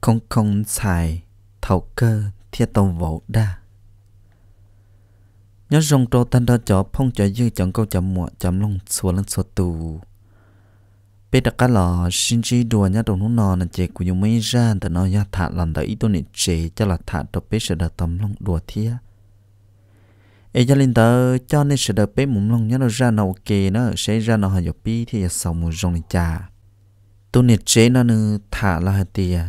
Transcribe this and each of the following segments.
không không xài thầu cơ thiết tàu vỗ đa nhớ rong trâu tân đo chó phong chó dư chọn câu chọn mùa chọn lông xua lân xua tù bê đặc cá lò xin chi đùa nhớ đồ nút nón nè chè của dùng mấy ra tờ nó ya thả lần tờ ít tôi nè chế cho là thả đồ bê sợ được tầm lông đùa thia ấy cho linh tờ cho nên sợ được bê mùng lông nhớ đồ ra nào kề nó sẽ ra nào hỏi dọc bê thì sầu mùa rong nè trà tôi nè chế nó nè thả là hạt tìa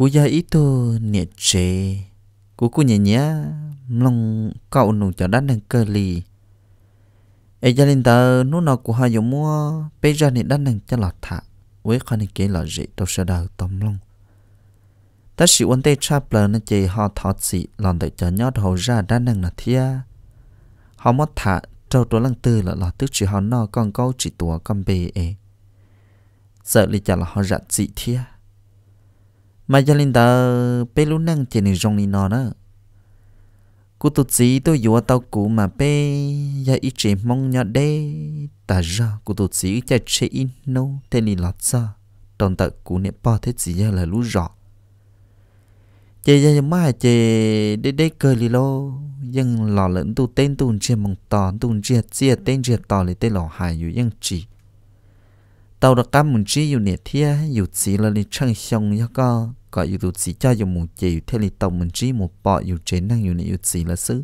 cú gia ít tu nhiệt chế cú cú nhẹ nhẹ lòng cậu nụ cho đắt nâng cơ lì ai gia đình tờ nút nọ của hai dùng mua bây giờ thì đắt nâng cho lọt thả với khoa này kể lọ gì đâu sợ đào tóm lòng ta sĩ quân tây cha bờ nên chỉ họ thọ sĩ lòng đợi cho nhót hầu ra đắt nâng là thia họ mất thả trâu tố lăng tư là lọt tức chỉ họ nọ con câu chỉ tùa con bê ấy e. sợ lý chả là họ rạn dị dạ thia mà gia linh ta bé lúc năng trên nên rong đi nó đó cú tụt gì tôi vừa tao cũ mà bé giờ ít chỉ mong nhớ đê ta ra cú tụt gì cha chế in nô tên đi lọt ra toàn tật cú nè bỏ thế gì giờ là lú rõ chê giờ mai chê đê đê cười lì lô nhưng lọ lẫn tu tên tu chia mong tòn tu chia chia tên chia tò lì tên lọ hài dù nhưng chỉ tàu đã cá muốn chi dùng nhiệt thiê dùng chỉ là đi chân xong nhá co có dùng tụ chỉ cho dùng một chỉ thế thì tàu muốn chi một bọ dùng chế năng dùng nhiệt dùng chỉ là xứ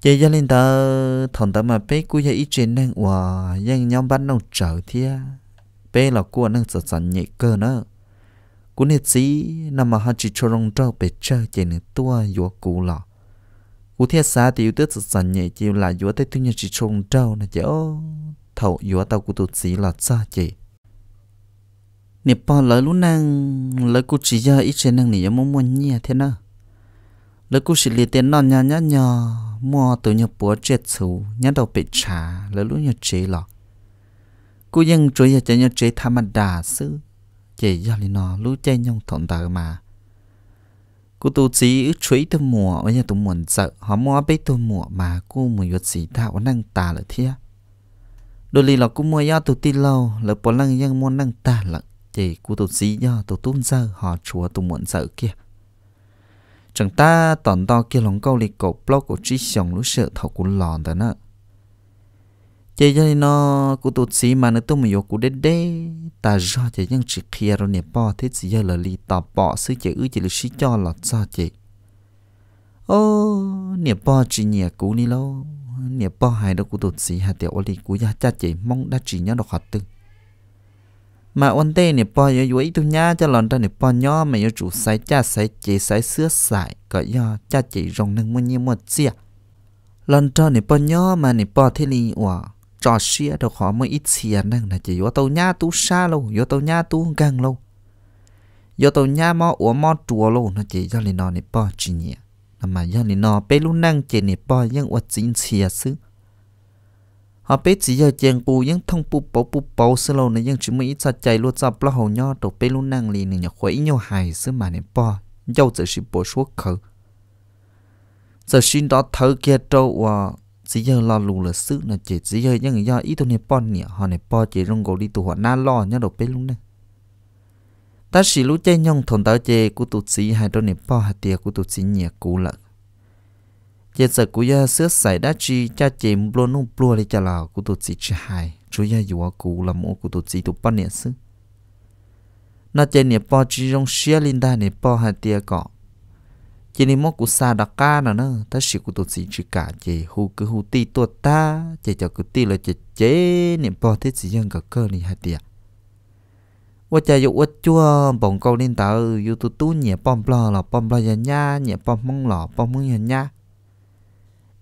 chị gia linh tờ thằng tờ mà bé cũng gia ít chế năng hòa nhưng nhóm bán nông trở thiê bé là cua năng sợ sợ nhẹ cơ nữa cú nhiệt chỉ nằm mà họ chỉ cho rong trâu bể chơi chế nữa tua vừa cú lọ cú thiê xa thì yêu tết sợ sợ nhẹ chiều là vừa tết thứ nhất chỉ trông trâu nè chị thầu yếu tao cụ tụ chỉ là cha chị nè bỏ lỡ lúc năng lỡ cụ chỉ ra ít trên năng nè muốn muốn nhẹ thế nào lỡ cụ chỉ liệt tiền non nhá nhá nhò mua từ nhà búa chết xù nhát đầu bị trả lỡ lúc nhà chế lọ cụ dân chơi nhà chơi nhà chế tham đà sư chị giờ lì nọ lúc chơi nhông thọn tờ mà cô tu chỉ chuối tôi mùa ở nhà tôi muốn sợ họ mua bê tôi mùa mà cô muốn vật gì ta có năng tà là thế đôi li là cũng mua do tụt tin lâu là bỏ lăng dân muốn năng ta lận chỉ của tụt xí do tụt tôn sơ họ chùa tụt muộn sợ kia chẳng ta tòn to kia lòng câu li cổ blog của trí sòng lũ sợ thọ cũng lòn đó nè chỉ cho nó của tụt xí mà nó tụt mà vô của đế đế ta do chỉ nhân chỉ kia rồi nè bỏ thế chỉ giờ là li tỏ bỏ sư chỉ ư chỉ là xí cho là cho chỉ ô nè bỏ chỉ nhẹ cú ni lâu nè bao hai đó cụ tụt xì hạt tiểu oli cụ ya cha chỉ mong đã chỉ nhớ đọc hạt tư mà ôn tê nè bao yo yo ít nhá cho lòn ta nè bao nhó mà yo chủ sai cha sai chỉ sai sứa sai có yo cha chỉ rong nâng mua như mua chia lòn ta nè bao nhó mà nè bao thế li ủa trò xia đâu khó mới ít xia nâng là chỉ yo tàu nhá tu xa lâu yo tàu nhá tu gang lâu yo tàu nhá mò ủa mò chùa lâu nó chỉ cho lên nó nè bao chỉ mà giờ này nó bé lúc năng chế này bỏ những vật chính xìa à xứ họ bé chỉ giờ chèn bù những thông bù bảo, bù bầu xứ lâu này những chúng mình ít chạy luôn ra bỏ hầu nhau đồ bé lúc năng lì này nhỏ khuấy nhau hài xứ mà này bỏ dâu chỉ chỉ bỏ số khờ giờ xin đó thở kia đâu và chỉ giờ lo lù là xứ là chế chỉ giờ những người do ít thôi này bỏ nhỉ họ này bỏ chỉ rong gò đi tụ họ na lo nhau đồ bé lúc năng ta chỉ lúc chơi nhong thôn tao chơi của tụt sĩ hai đôi nếp bao hạt tiề của tụt sĩ nhẹ cú lợ chơi giờ cú ya sữa sải đã chi cha chơi bùa nung bùa đi cha lào của tụt sĩ chơi hai chú ya dù cú làm ô của tụt sĩ tụt bao nhẹ sư. nó chơi nếp bao chỉ trong xia linh đa nếp bao hạt tiề cọ chỉ nên mốt của xa đặc ca nè nó ta chỉ của tụt sĩ chỉ cả chơi hù cứ hù ti tuột ta chỉ cho cứ ti là chỉ chế niệm bò thế chỉ dân cả cơ này hạt tiệt ว่าจะอยู่ว่าจั่วบ่งกองนินตาอยู่ตุ้ตุ้เนี่ยป้อมปลอหล่อป้อมปลอยันยาเนี่ยป้อมมงหล่อป้อมมงยันยา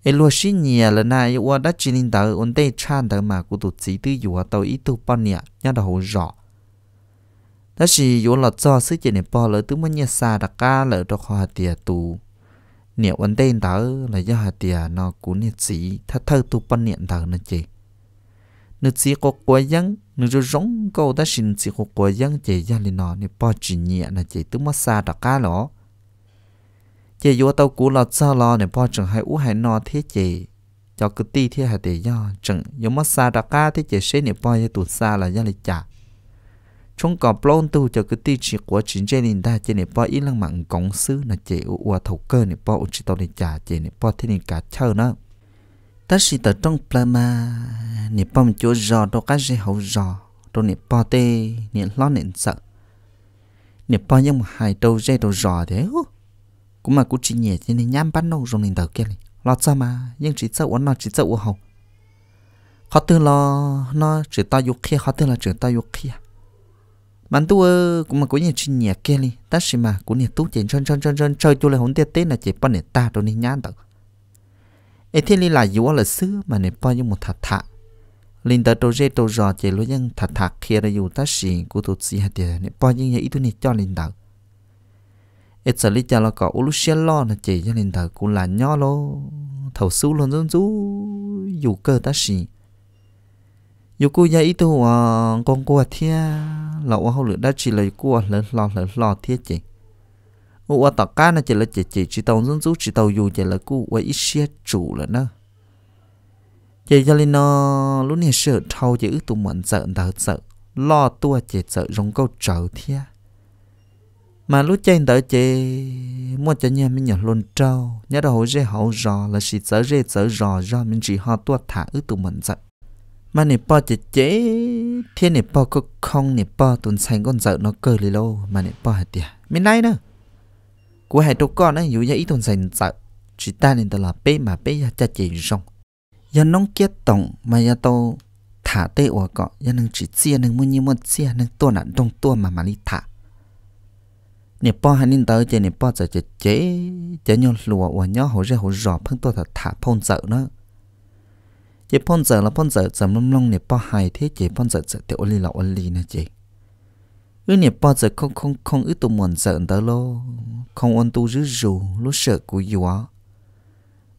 เอลัวชินเนี่ยละนายว่าดัชนินตาอุนเตชานตามากูตุจีตื้ออยู่ว่าตัวอีตุป้อนเนี่ยยันดอกหล่อ但是有了做事情的包了，都没捏啥的干了，都好点多。捏稳定到了要好点，那过日子，他偷都不捏到那去。nó chỉ có quá giang nó rồi rong câu ta xin chỉ có quá giang chạy ra lên nó nè bỏ chỉ nhẹ nè chạy tới mất xa đặc cá lỏ chạy vô tàu cũ lọt xa lò nè bỏ chẳng hay u hay nó thế chạy cho cứ ti thế hay để do chẳng vô mất xa đặc cá thế chạy xế nè bỏ ra tụt xa là ra lại chả chúng có plon tu cho cứ ti chỉ của chính chế nên ta chế này bỏ ít lăng mạng cống sư là chế u u thầu cơ này bỏ u chỉ tàu này chả chế này bỏ thế này cả chơi nữa ta sĩ tờ trong plama nè pom chỗ giò đâu cá gì hậu giò đồ nè bò tê nè lo nè sợ nè bò nhưng mà hai đầu dây đầu giò thế cũng mà cũng chỉ nhẹ thế nên nhám bắn nâu rồi nè đầu kia này lo sao mà nhưng chỉ sợ uống nó chỉ sợ uống hậu họ tư lo nó chỉ ta dục kia họ tư là chỉ ta dục kia bạn tu cũng mà có nhiều chỉ nhẹ kia này ta xí mà cũng nhiều tu chuyện chân chân chân chân chơi tu là hồn tiệt tết là chỉ bọn nè ta đồ này nhám được เอที่ลีหลายอยู่ว่าละซื้อมาเนี่ยป้อยังหมดถัดถะลินตาโตเจโตรอเจรู้ยังถัดถะเคลียร์อยู่ตั้งสิกูตุสีหัดเดียเนี่ยป้อยังยังอีตุนี่จ้อลินตาเอสลิจาละก็อุลุเชลล์นะเจยังลินตากูหลานย่อโลเท่าสู้ลนจนจู้อยู่เกิดตั้งสิอยู่กูยังอีตัวกองกัวเทียเราเอาเหลือได้จีเลยกัวเหลือหล่อเหลือหล่อเทียจริง u tao cá nó chỉ là chỉ chỉ chỉ tàu dân dú chỉ tàu dù chỉ là cú u ít xe chủ là nó chỉ cho nên nó lúc này sợ thâu chỉ ước tụ mận sợ đào sợ lo tua chỉ sợ rong câu trở thia mà lúc trên đợi chơi mua cho nhà mình nhỏ luôn trâu nhớ đầu dê hậu rò là chỉ sợ dê sợ rò ra mình chỉ ho tua thả ước tụ mình sợ mà nè po chỉ chế thiên nè po có không nè po tuần xanh con sợ nó cười lì lâu mà nè po hả tiệt mình nay nữa của hai đứa con ấy dù ya ít tuần sành sợ chỉ ta nên ta là bé mà bé ya cha chỉ rong Giờ nóng kết tổng mà giờ tôi thả tê ủa cọ giờ nâng chỉ chia nâng muốn như muốn chia nâng tua nà đông tua mà mà đi thả nè bỏ hai nên tới chơi nè bỏ chơi chơi chế chơi nhau lùa ủa nhau hổ ra hổ rò phân tôi thả thả phong sợ nữa. chế phong sợ là phong sợ sầm lông lông nè bỏ hai thế chơi phong sợ sợ tiểu lì lọ lì nè chơi lúc nè bao giờ không không không ít tụ mòn giận tới lo không ôn tu rứ rù lú sợ của dù á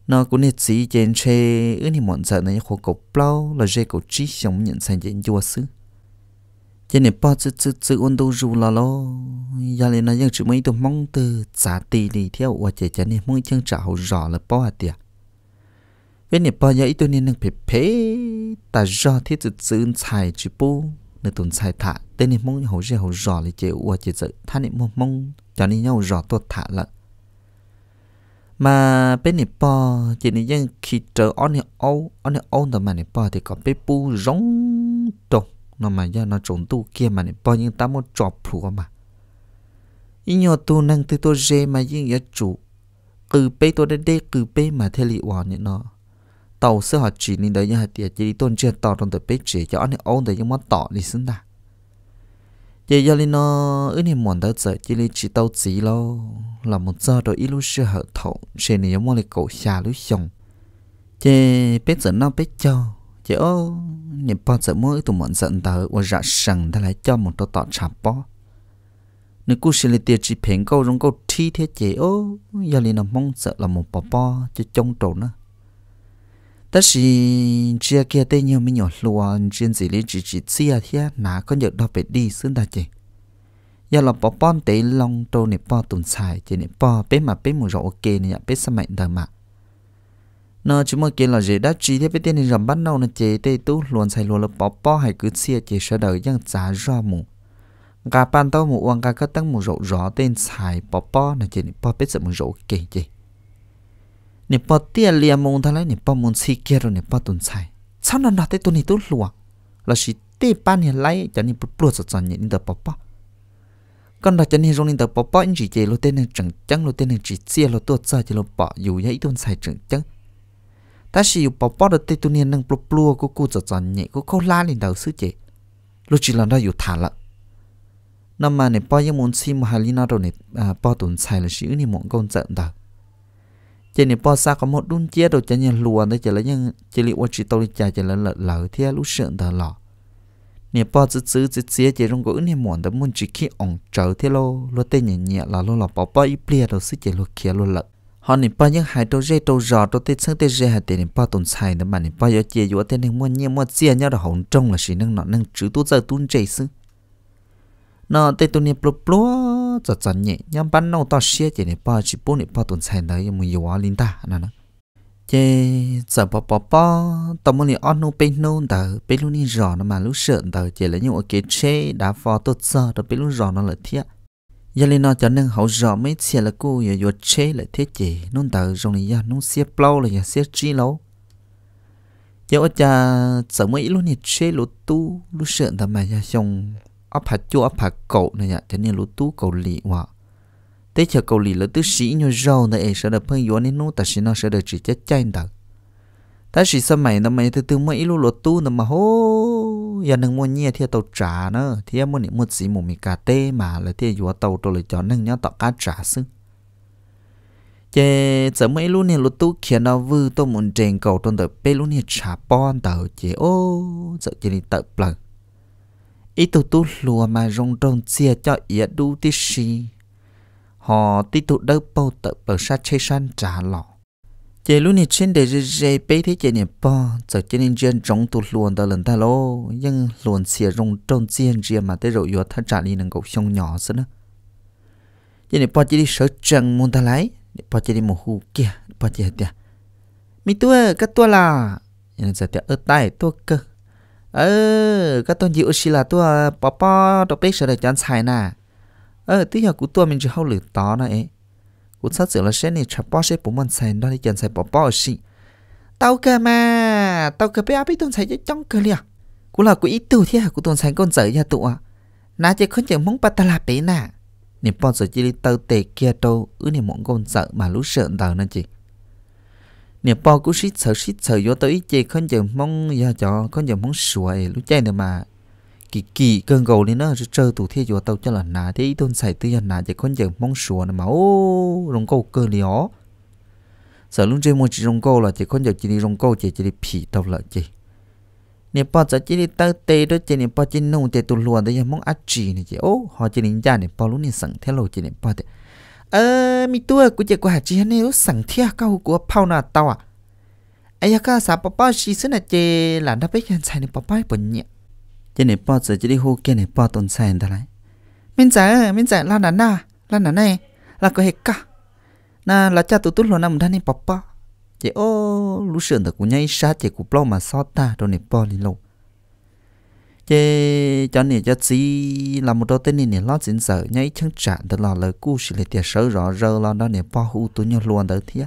nó cũng nè chỉ trên xe ước nè mòn giận này khổ cổ plau là dây cổ trí sống nhận sang trên dù xứ trên nè bao giờ chữ chữ ôn tu rù là lo giờ này nó dân chữ mấy tụ mong từ trả tiền đi theo và chạy trên nè mong chân trả hậu rõ là bao hạt tiệt với nè bao giờ ít tụ nè nâng phê phê ta do thiết chữ chữ xài chữ bù nên tụn sai thả tên này mong hồ sẽ hồ rõ lấy chế ua chế sự tha này mong mong cho nên nhau rõ tuột thả lận mà bên này po chỉ nên dân khi trở on này ô on này ô tầm mà này po thì có bé pu rong trồng nó mà do nó trồng tu kia mà này po nhưng ta muốn chọc phù mà ý nhỏ tu năng từ tôi dê mà dân nhà chủ cứ bé tôi đã đê cứ bé mà thế liệu nó tàu sơ họ chỉ nên đấy hạt tiệt chỉ tôn chưa tàu trong tờ bếp chỉ cho anh ôn đấy nhưng mà tỏ đi xứng đà chỉ giờ lên nó ước niệm muốn tới giờ chỉ lên chỉ tàu chỉ lo là một giờ rồi ít lúc sơ họ thầu sẽ nên giống như cổ xà lúc xong chỉ biết giờ nó biết cho chỉ ô niệm bao giờ mới tụi muốn giận tới và rạ sằng đã lại cho một tàu tỏ chạp bó nếu cô xử lý tiền chỉ phèn câu rong câu thi thế chỉ, ô giờ lên nó mong sợ là một bà bò cho trông trộn nữa ta chỉ chia kia tê nhiều mình nhỏ trên gì lý chỉ chỉ chia thế có nhớ đâu phải đi xứng đa chị giờ là bỏ bón tế long tô nè bỏ tồn xài chỉ nè bỏ bé mà bé mù rõ ok nè bé sao mạnh đời mà nó chúng mà kia là gì đã chỉ thế bé tên này bắt đầu nè chị tê tú luôn xài luôn là bỏ bỏ hay cứ chia chị sợ đời giang giá rõ mù cả ban tao mù uang cả các mù rõ rõ tên xài bỏ bỏ nè chị nè bỏ bé sợ mù rõ ok chị nè bỏ tia lia mông thà lấy nè bỏ mông si rồi nè bỏ tuần sai sao nó nói tới tuần này tôi lùa là chỉ tê ban nè lấy cho nè bỏ bỏ cho cho nè nè bỏ bỏ con đó cho nè rong nè bỏ bỏ anh chỉ chơi lô tên nè chẳng chẳng lô tên nè chỉ chia lô tuột ra lô bỏ dù vậy tuần sai chẳng chẳng ta chỉ dù bỏ bỏ được tê tuần nè nâng bỏ cho cho nè cô cô la lên đầu sứ lô chỉ là nó dù thả lợn năm mà nè bỏ những môn mà hà lina rồi nè bỏ tuần sai là chỉ nè mong con giận đâu chỉ nên bỏ xa có một đun chia đồ cho nhà lùa đấy chỉ là những chỉ là quan chỉ tao chỉ là lợ lợ thế lúc sượng thở lọ nè bỏ chữ chữ chữ chia chỉ trong cái nè muốn đó muốn chỉ khi ông trở thế lô lô tên nhẹ nhẹ là lô là bỏ bỏ ít bia đồ sức chỉ lô kia lô lợ họ nè bỏ những hai đồ dây đồ giò đồ tên sáng tên dây hai tên bỏ tồn xài nữa mà nè bỏ giờ chia vô tên nè muốn nhẹ muốn chia nhau đó hỏng là chỉ nâng nọ nâng chữ tu giờ tuôn chạy xứ nó tên tu nè blo blo nó cho cho nhẹ nhắm bắn nó to xe chỉ để bao chỉ bốn để bao tuần sai đấy mình yêu ở linh ta nè nè chế giờ bỏ bỏ bỏ tao muốn đi ăn nô bên nô tờ bên luôn đi rõ nó mà lúc sợ tờ chỉ là những cái chế đã phò tốt giờ tao bên luôn rõ nó là thiệt giờ lên nó cho nên hậu rõ mấy chế là cô giờ giờ chế lại thế chỉ nô tờ rồi này giờ nô xe plau là giờ xe chi lâu giờ ở cha sợ mấy luôn đi chế lụt tu lúc sợ tao mà giờ xong áp hạt chua áp hạt cậu này nhá thế nên lú tú cậu lì hoa. thế chờ cậu lì là tứ sĩ nhau rau này sẽ được phân yếu nên nó ta sẽ nó sẽ được chỉ chết chay đặc ta sĩ sao mày nó mày từ từ mấy lú lú tú nó mà hô giờ nâng muốn nhia thì tàu trả nữa thì em muốn những một sĩ một mì cà tê mà là thì yếu tàu tôi lại cho nâng nhau tàu cá trả xứ chế giờ mấy lúc này lúc tu kia nó vư tôi muốn trên cầu tôi tới bê lúc này trả bon tàu chế ô giờ chỉ đi tập lần ít tụ tụ lùa mà rong rong chia cho yết đu tí xì họ tí tụ đâu bao tờ bờ sa chê san trả lọ chế lúc này trên đời rê bế thế chế niệm bò giờ chế nên riêng rong tụ luồn tờ lần ta lô nhưng luồn xìa rong rong chia riêng mà tới rồi yếu thắt trả đi nâng cậu xong nhỏ xí nữa chế niệm bò chế đi sở trần muốn ta lấy bò chế đi mồ hù kia bò chế tiệt mi tua cái tua là nhưng giờ tiệt ở tay tua cơ เออก็ตอนยิวชิลาตัวปอปอดอกเป๊กเฉลยจันทายน่ะเออที่อยากกูตัวมันจะเข้าหรือต่อนะเอ๊ะกูสัดเสือละเช่นนี่ชับปอเช่ปุ่มมันใส่ได้จันใส่ปอปอสิเต้าเกมาเต้าเกไปอาไปต้นใส่จะจ้องเกลียกูหลอกกูอีตู่ที่กูต้นใส่ก้นเสือยาตัวน่าจะคนจะมองปัตตลาเป๊น่ะนี่ปอนเสือจิลิเตอร์เตะเกียโตอือนี่มองก้นเสือมารู้เสือต่างนั่นจี nè bao cũng xít sợ xít sợ vô tới chơi con giờ mong giờ cho con giờ mong suối lúc chơi nữa mà kỳ kỳ cơn gầu nên nó sẽ chơi tủ thiệt vô tàu cho là nà thế tôn xài tư giờ nà chơi con giờ mong suối nữa mà ô rồng câu cơ lió sợ luôn chơi một chỉ rồng câu là chơi con giờ chỉ đi rồng câu chơi chỉ đi phì tàu lợi chơi nè bao giờ chỉ đi tàu tê đó chơi nè bao chỉ nung tê tụ luôn đấy giờ mong ắt chỉ này chơi ô họ chỉ đi ra nè bao luôn nên sẵn theo lâu chỉ nè bao tê เออ มีตัวกูจะกว่าจีนี่สั่งเที่ยเก้ากัวเผาหน้าเตาอ่ะไอ้ยาก็าสาปป้าชีสนะเจ หลานทับไปยันใส่ในป้าป้าปนเนี่ย เจเนี่ยป้าจะจะได้หูเกเนีอยป้าตนใส่อะไรมินจ่ามินจ่าลานหนาหน้าลานหนาในลาก็เฮกะน่าลาจ้าตุ้ตุ้หลอนะมท่านในป้าป้าเจโอ้รู้เสือนแต่กูยัง่ิอีชาเจกูปล้องมาซอตาโดนเนี่ป้าลิโล chế cho nên cho chỉ là một đôi tên này lót chính sở nhảy chẳng trả đó là lời cũ sự lấy tiền sở rõ rơ là đó này bao hữu tôi nhau luôn đó thế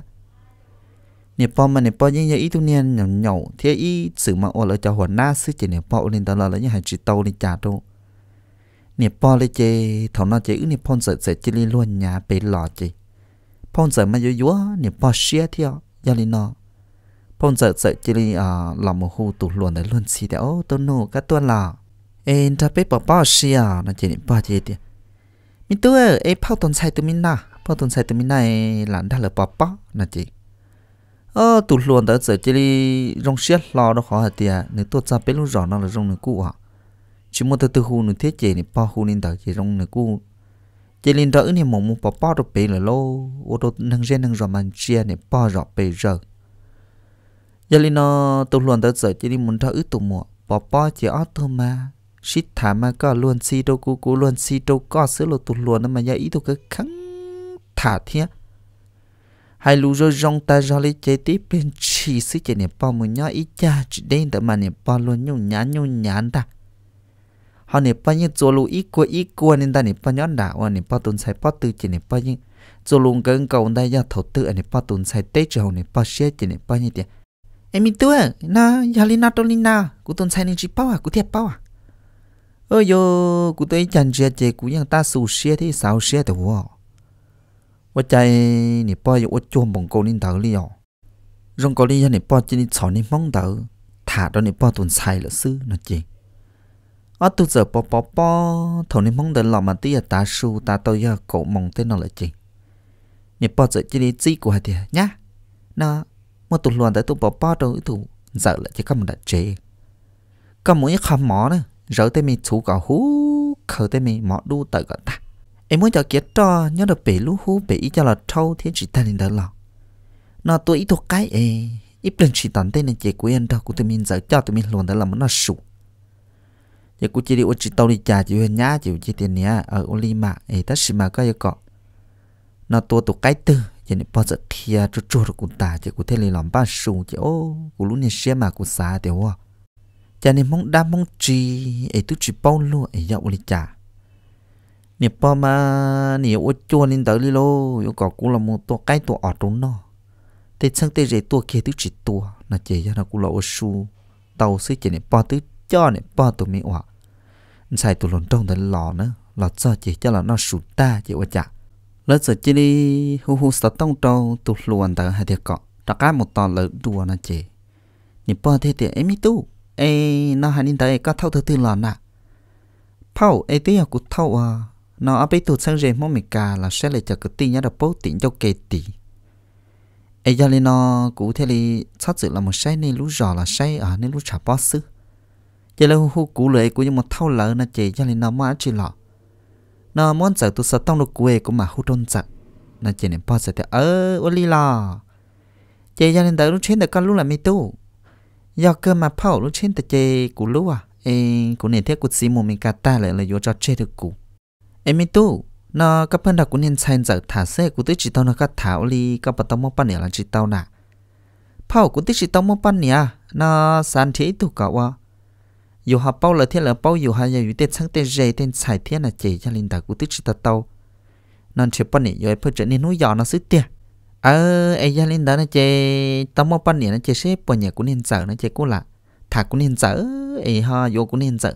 nè bao mà nè bao những cái ý tôi nè nhậu, nhỏ thế ý sự mà ở lại cho hoàn na sự chỉ nè bao nên đó là lấy những hành chỉ tàu lên trả đâu nè bao lấy chế thầu nó chế nè phong sợ sẽ chỉ lên luôn nhà bể lò chế phong sợ mà yếu yếu nè bao xia theo gia linh nó phong giờ sợ chỉ đi à làm một khu tủ luồn đấy luôn xì đéo tôi nô cả tuần là em ta biết bỏ bao xì à nó chỉ định bao gì đi mình tôi em phao tuần sai tụi mình na phao tuần sai tụi mình này là đã là bỏ bao nó chỉ ờ tủ luồn đó giờ chỉ đi rong xiết lo đó khó hả tiền nếu tôi ra biết lúc rõ nó là rong người cũ à chỉ một từ từ khu nữa thiết chế này bao khu nên đợi chỉ rong người cũ chỉ lên đỡ này mong muốn bỏ bao được bể là lâu ô tô nâng gen nâng rồi mà chia này bao rõ bể rồi giờ lên nó tụ luôn tới giờ chỉ đi muốn thao ước tụ mùa bỏ bỏ chỉ ở thôi mà shit thả mà có luôn si đâu cú cú luôn si đâu có sữa lộ tụ luận mà giờ ý tụ cái khăng thả thiệt hai lũ rồi rong ta ra lấy chế tí bên chỉ sư chế niệm bao mùi nhó ý cha chỉ đến đợi mà niệm bao luôn nhung nhán nhung nhán ta họ niệm bao nhiêu chỗ lũ ý của ý của nên ta niệm bao nhón đã hoặc niệm bao tuần sai bao tư chỉ niệm bao nhiêu chỗ lũ gần cầu đây do thầu tư niệm bao tồn sai tết chỗ niệm bao xe chỉ niệm bao nhiêu tiền em mi tu eh, na yalina tolina cú tôn sai nên chỉ bao à ah, cú thiệt bao à ah. ơi yo cú tôi chẳng chia chè cú yang ta sù xia thì sao xia được hả, và chạy nè bao yo chôm bông câu nên đầu liò rong câu liò nè bao chỉ nè chọn nè mong đầu thả đó nè bao tôn sai là sư nó chỉ ở tu giờ bỏ bỏ bỏ thầu nè mong đầu lòng mà tí ta su ta tôi yo cậu mong tên là chỉ nè bao giờ chỉ nè chỉ của hạt nhá nó mà tụt luôn tới tụt bỏ bỏ đâu tụ giờ lại chỉ cầm đặt chế cầm mũi khăm mỏ nữa giờ tới mình chú cả hú khờ tới mình mỏ đu tới cả ta em muốn cho kiệt cho nhớ được bể lú hú bể ý cho là trâu thế chỉ ta nên đỡ lòng, nó tôi ít thuộc cái ấy ít lần chỉ tán tên nên chỉ quên đâu của tụi mình giờ cho tụi mình luôn đó là muốn nó sụp giờ cô chỉ đi ô chỉ tàu đi chả chỉ huyền nhá chỉ chỉ tiền nhá ở Olima ấy tất xí mà có yêu cọ nó tua tụ cái từ giờ này bao giờ kia chú chú rồi cũng ta chỉ cũng thế này lòng ba sù chỉ ô cũng lúc này xem mà cũng xa thì hoa giờ này mong đam mong chi ấy tôi chỉ bao luôn ấy dạo lịch trả nè bao mà nè ô chua lên tới đi lô yêu cầu cũng là một tổ cái tổ ở trong nó thế sang thế rồi tổ kia tôi chỉ tổ là chỉ ra nó cũng là ô sù tàu xí chỉ này bao tôi cho này bao tụi mình hoa sai tụi lồn trong tới lò nữa lò cho chỉ cho là nó sụt ta chỉ ô cha lỡ giờ chỉ đi hu hu sợ tông trâu tụt luồn tới hai thiệt cọ đã cá một tòn lỡ đùa nó chị nhịp bò thế thì em tu ê nó hai nín tới có thâu thứ tư lần à phao ê tí à cú thâu à nó áp bên tụt sang rề mong mình cả là sẽ lại chờ cái tí nhá được bố tỉnh cho kề tí ê giờ lên nó cú thế thì sắp sự là một say nên lú giò là say ở nên lú chả bó xứ. giờ là hu hu cú lệ cú những một thâu lỡ nó chị giờ lên nó mà chỉ lọ nó muốn sợ tụ sợ tông được quê cũng mà hút trôn sợ nó chỉ nên bao giờ thì ơ ờ, ô li lo chị gia đình tới lúc trên được con luôn là mi tu do cơ mà phao lúc trên từ chị cú lúc à em cú này thiết cú xí mồm mình cả ta lại là vô cho chơi được cú em mi tu nó các bạn đã của nên xem giờ thả xe cú tới chỉ tao nó cắt thảo li các bắt tao mua bán là chỉ tao nè phao cú tới chỉ tao mua bán nè à. nó sản thế tu cậu à dù họ bao là thiên là bao dù họ giờ dù tên sáng tên dây tên xài thiên là chỉ cho linh đạo của tích ta tàu nên chỉ bọn này rồi phải trở nên núi giò nó sức tiền ờ ai gia linh đạo nó chỉ tao mua bọn này nó chỉ xếp bọn nhà của nên sợ nó chỉ cố là thà của nên sợ ai họ vô của nên sợ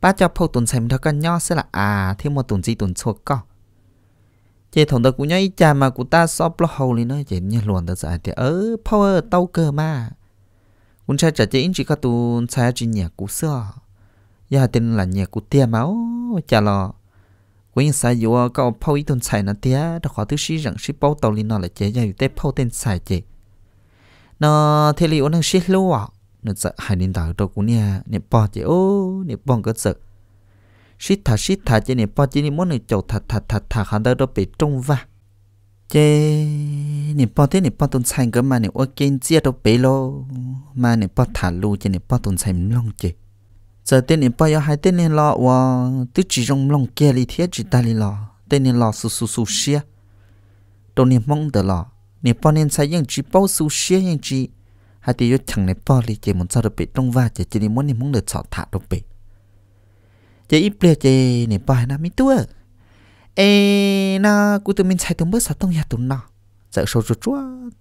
ba cho phô tuần xem đó con nho sẽ là à thêm một tuần gì tuần chuột co chị thằng đó cũng nhớ cha mà của ta so blog hầu lên nó chỉ như luồn tới giờ thì ờ, power tàu cơ mà un cha cha chỉ chỉ có tu sai chỉ nhà cũ xưa ya tên là nhà cũ tia máu cha lo quên sai dù có phao ít tuần sai nó tia đó khó thứ sĩ rằng sĩ bao tàu lên nó là chế ya dù tế phao tên sai chế nó thế li ôn năng sĩ lâu à nó sợ hai nên đào đâu cũng nha nè bỏ chế ô nè bỏ cái sợ sĩ thà sĩ thà chế nè bỏ chế nè muốn nè chầu thà thà thà thà khán đó đó bị trung vạc chế nè bỏ thế nè bỏ tôn sai cơ mà nè ô kén chia đâu bể lo, mà nè bỏ thả lu chế nè bỏ tôn sai long chế giờ tên nè bỏ yêu hai tên nè lo và tức chỉ trong long kia li thiết chỉ ta li lo tên nè lo su su su xia đồ nè mong đờ lo nè bỏ nè sai yang chỉ bao su xia yang chỉ hai tiêu chẳng nè bỏ li chế muốn sao đâu bể trong va chế chế nè muốn nè mong được sợ thả đâu bể chế ít bể chế nè bỏ hai năm ít tuổi e ê na cú tụi mình chạy tụm bớt sao tông nhà tụm nọ sợ sâu rụt chúa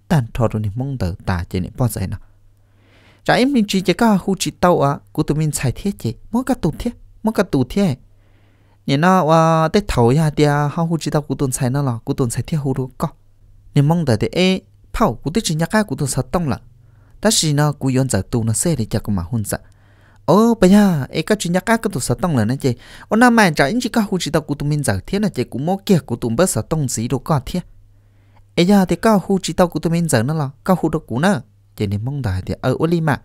tàn thọ rồi nên mong đợi ta chỉ nên bao giờ nọ trả em mình chỉ chỉ cả hú chỉ tàu á, cú tụi mình chạy thiết chỉ mỗi cái tụt thiết mỗi cái tụt thiết nên nó à tết thầu nhà tia hao hú chỉ tàu cú tụm chạy nó là cú tụm chạy thiết hú rồi có nên mong đợi thì ê phao cú tết chỉ nhà cái cú tụm sao tông là ta chỉ nó cú yon giờ tụm nó xe để cho cú mà hôn giờ ô bây giờ ai có chuyện nhắc các cái tụ sở tông là nè chị ô nam mày trả anh chỉ có hú chỉ tao của tụi mình giải thiết là chị cũng mua kia của tụi bớt sở tông gì đâu có thiết ấy giờ thì có hú chỉ tao của tụi mình giải nó là có hú đâu cụ nữa chị nên mong đợi thì ở ô li mà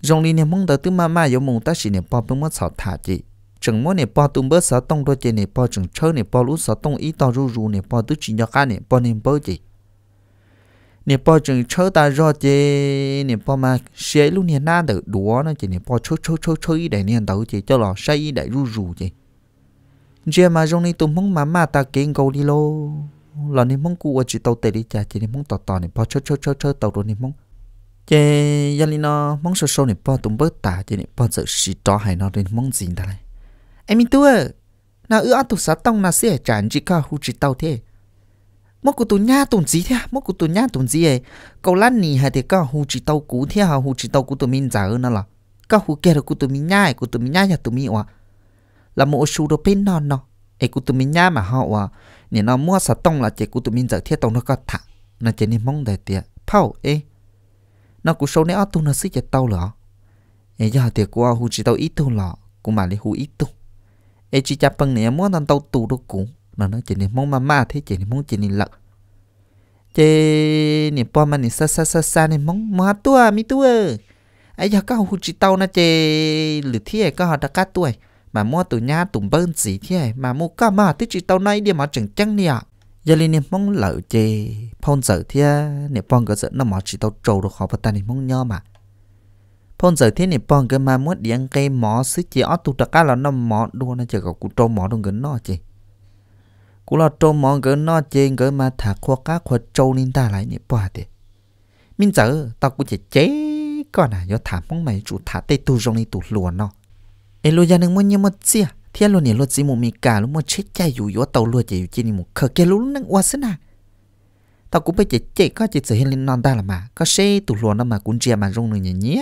dòng li nên mong đợi từ mà mà yêu mong ta chỉ nên bỏ bên mất sở thả chị chừng mỗi nè bỏ tụi bớt sở tông đôi chị nè bỏ chừng chơi nè bỏ lũ sở tông ít to rú rú nè bỏ tứ chuyện nhắc cái nè bỏ nè bớt chị nè po chừng chớ ta do chị nè po mà xe lúc nè na được đúa nó chị nè po chớ chớ chớ chớ để nè đầu chị cho lò say để ru rù chị chị mà trong này tụi mong mà mà ta kiến cầu đi lô lò nè mong cụ chị tàu tệ đi chả chị nè mong tọt tọt nè po chớ chớ chớ chớ tàu rồi nè mong chị gia linh nó mong sơ sơ nè po tụi bớt tà, chị nè po sợ xì trò hay nó nè mong gì ta này em đi tua na ư ăn tụ sát tông na xe chán chỉ cả hú chỉ tàu thế mất cụ tụi nha tụi gì thế à? mất cụ tụi nha tụi gì ấy câu lăn nì hay thì có hù chỉ tàu cú thế hả à? hù chỉ tàu của tụi minh giả nó à là có hù kia cụ tụi minh nhai cụ tụi minh nhai nhà tụi mình ạ là một số đồ pin non nó ấy cụ tụi minh nhai mà họ ạ nè nó mua sạt tông là chỉ cụ tụi minh giờ thiết tông nó có thả nó chỉ nên mong để tiệt thâu ấy nó cũng sâu nè tu nó xí chỉ tàu lọ ấy giờ thì qua hù chỉ tàu ít tu lọ cụ mà đi hù ít tu ấy chỉ chắp bằng nè mua tàu tu đồ cũng nó nói chuyện nên mong mama thế chuyện nên mong chuyện nên lợn chế nè po mà nè sa sa sa sa nè mong mà tua mi tua ấy giờ các hụt chỉ tàu na chế lử thiệt các họ đã cắt tuổi mà mua tụ nhà tụm bơn gì thiệt, mà mua cá mà thế chỉ tàu này đi mà chẳng chăng nè giờ lên nè mong lợ chế phong giờ thiệt, nè phong cái giờ nó mà chỉ tàu trâu được họ bắt ta nè mong nhớ mà phong giờ thiệt nè phong cái mà muốn điện cái mỏ xí chỉ ở tụ đặc cá là nó mỏ đua nó chờ cậu cụ trâu mỏ đông gần nó chế cú lo trâu mỏng gỡ nó chê gỡ mà thả khoa cá khoa trâu nên ta lại nhỉ bỏ đi mình giờ tao cũng chỉ chế con à do thả mong mày chủ thả tê tu rong này tu lùa nó ê lùa gia đình mua nhiều mất gì à thiên à, lùa nè lùa gì một mì cả lùa mua chết chay dù yếu tàu lùa chỉ chỉ một khờ kia luôn, nâng qua xin à tao cũng bây chỉ chế có chỉ sự hiện lên non ta là mà có xe tu lùa nó mà cũng chia mà rong nữa nhỉ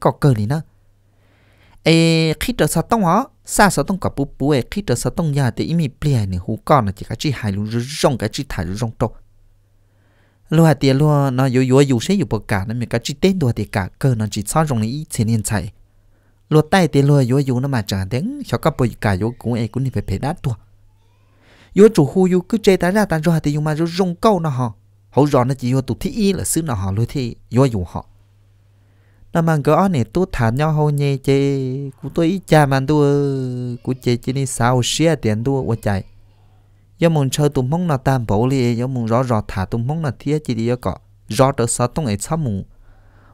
có cơ đi nó เอคิดเดสต้องเหรอซาสต้องกับปุ๊บปุ๊เอคิดเดสต้องยาแต่อีมีเปลี่ยนเนี่ยหูก้อนนะจิกาจีหายรูงร่องกะจีถ่ายรูร่องโตลัวเตียลัวนะอยู่อยู่อยู่ใช้อยู่ประกาศนั่นมีกะจีเต้นตัวเตียกะเกินนั่นจีซ่อนตรงนี้อีเฉียเนียนใช่ลัวใต้เตียลัวอยู่อยู่นั่นมาจากเด้งชอบกับปุ๊ยกาอยู่กูเอกูนี่ไปเพดานตัวอยู่จู่หูอยู่กูเจตาราตันรัวเตียอยู่มาอยู่ร่องก้อนะฮะเขาร้อนนะจีอยู่ตุที่อีหรือซื้อนะฮะลลยที่อยู่อยู่ฮะ nó mang gõ này tôi thả nhau hầu nhẹ chê cú tôi ít cha mà tôi cú chê chỉ đi sao xia tiền tôi quá chạy giờ muốn chơi tụm mong là tam bảo li giờ muốn rõ rõ thả tụm mong là thiết chỉ đi có rõ được sao tôi ấy sao mùng.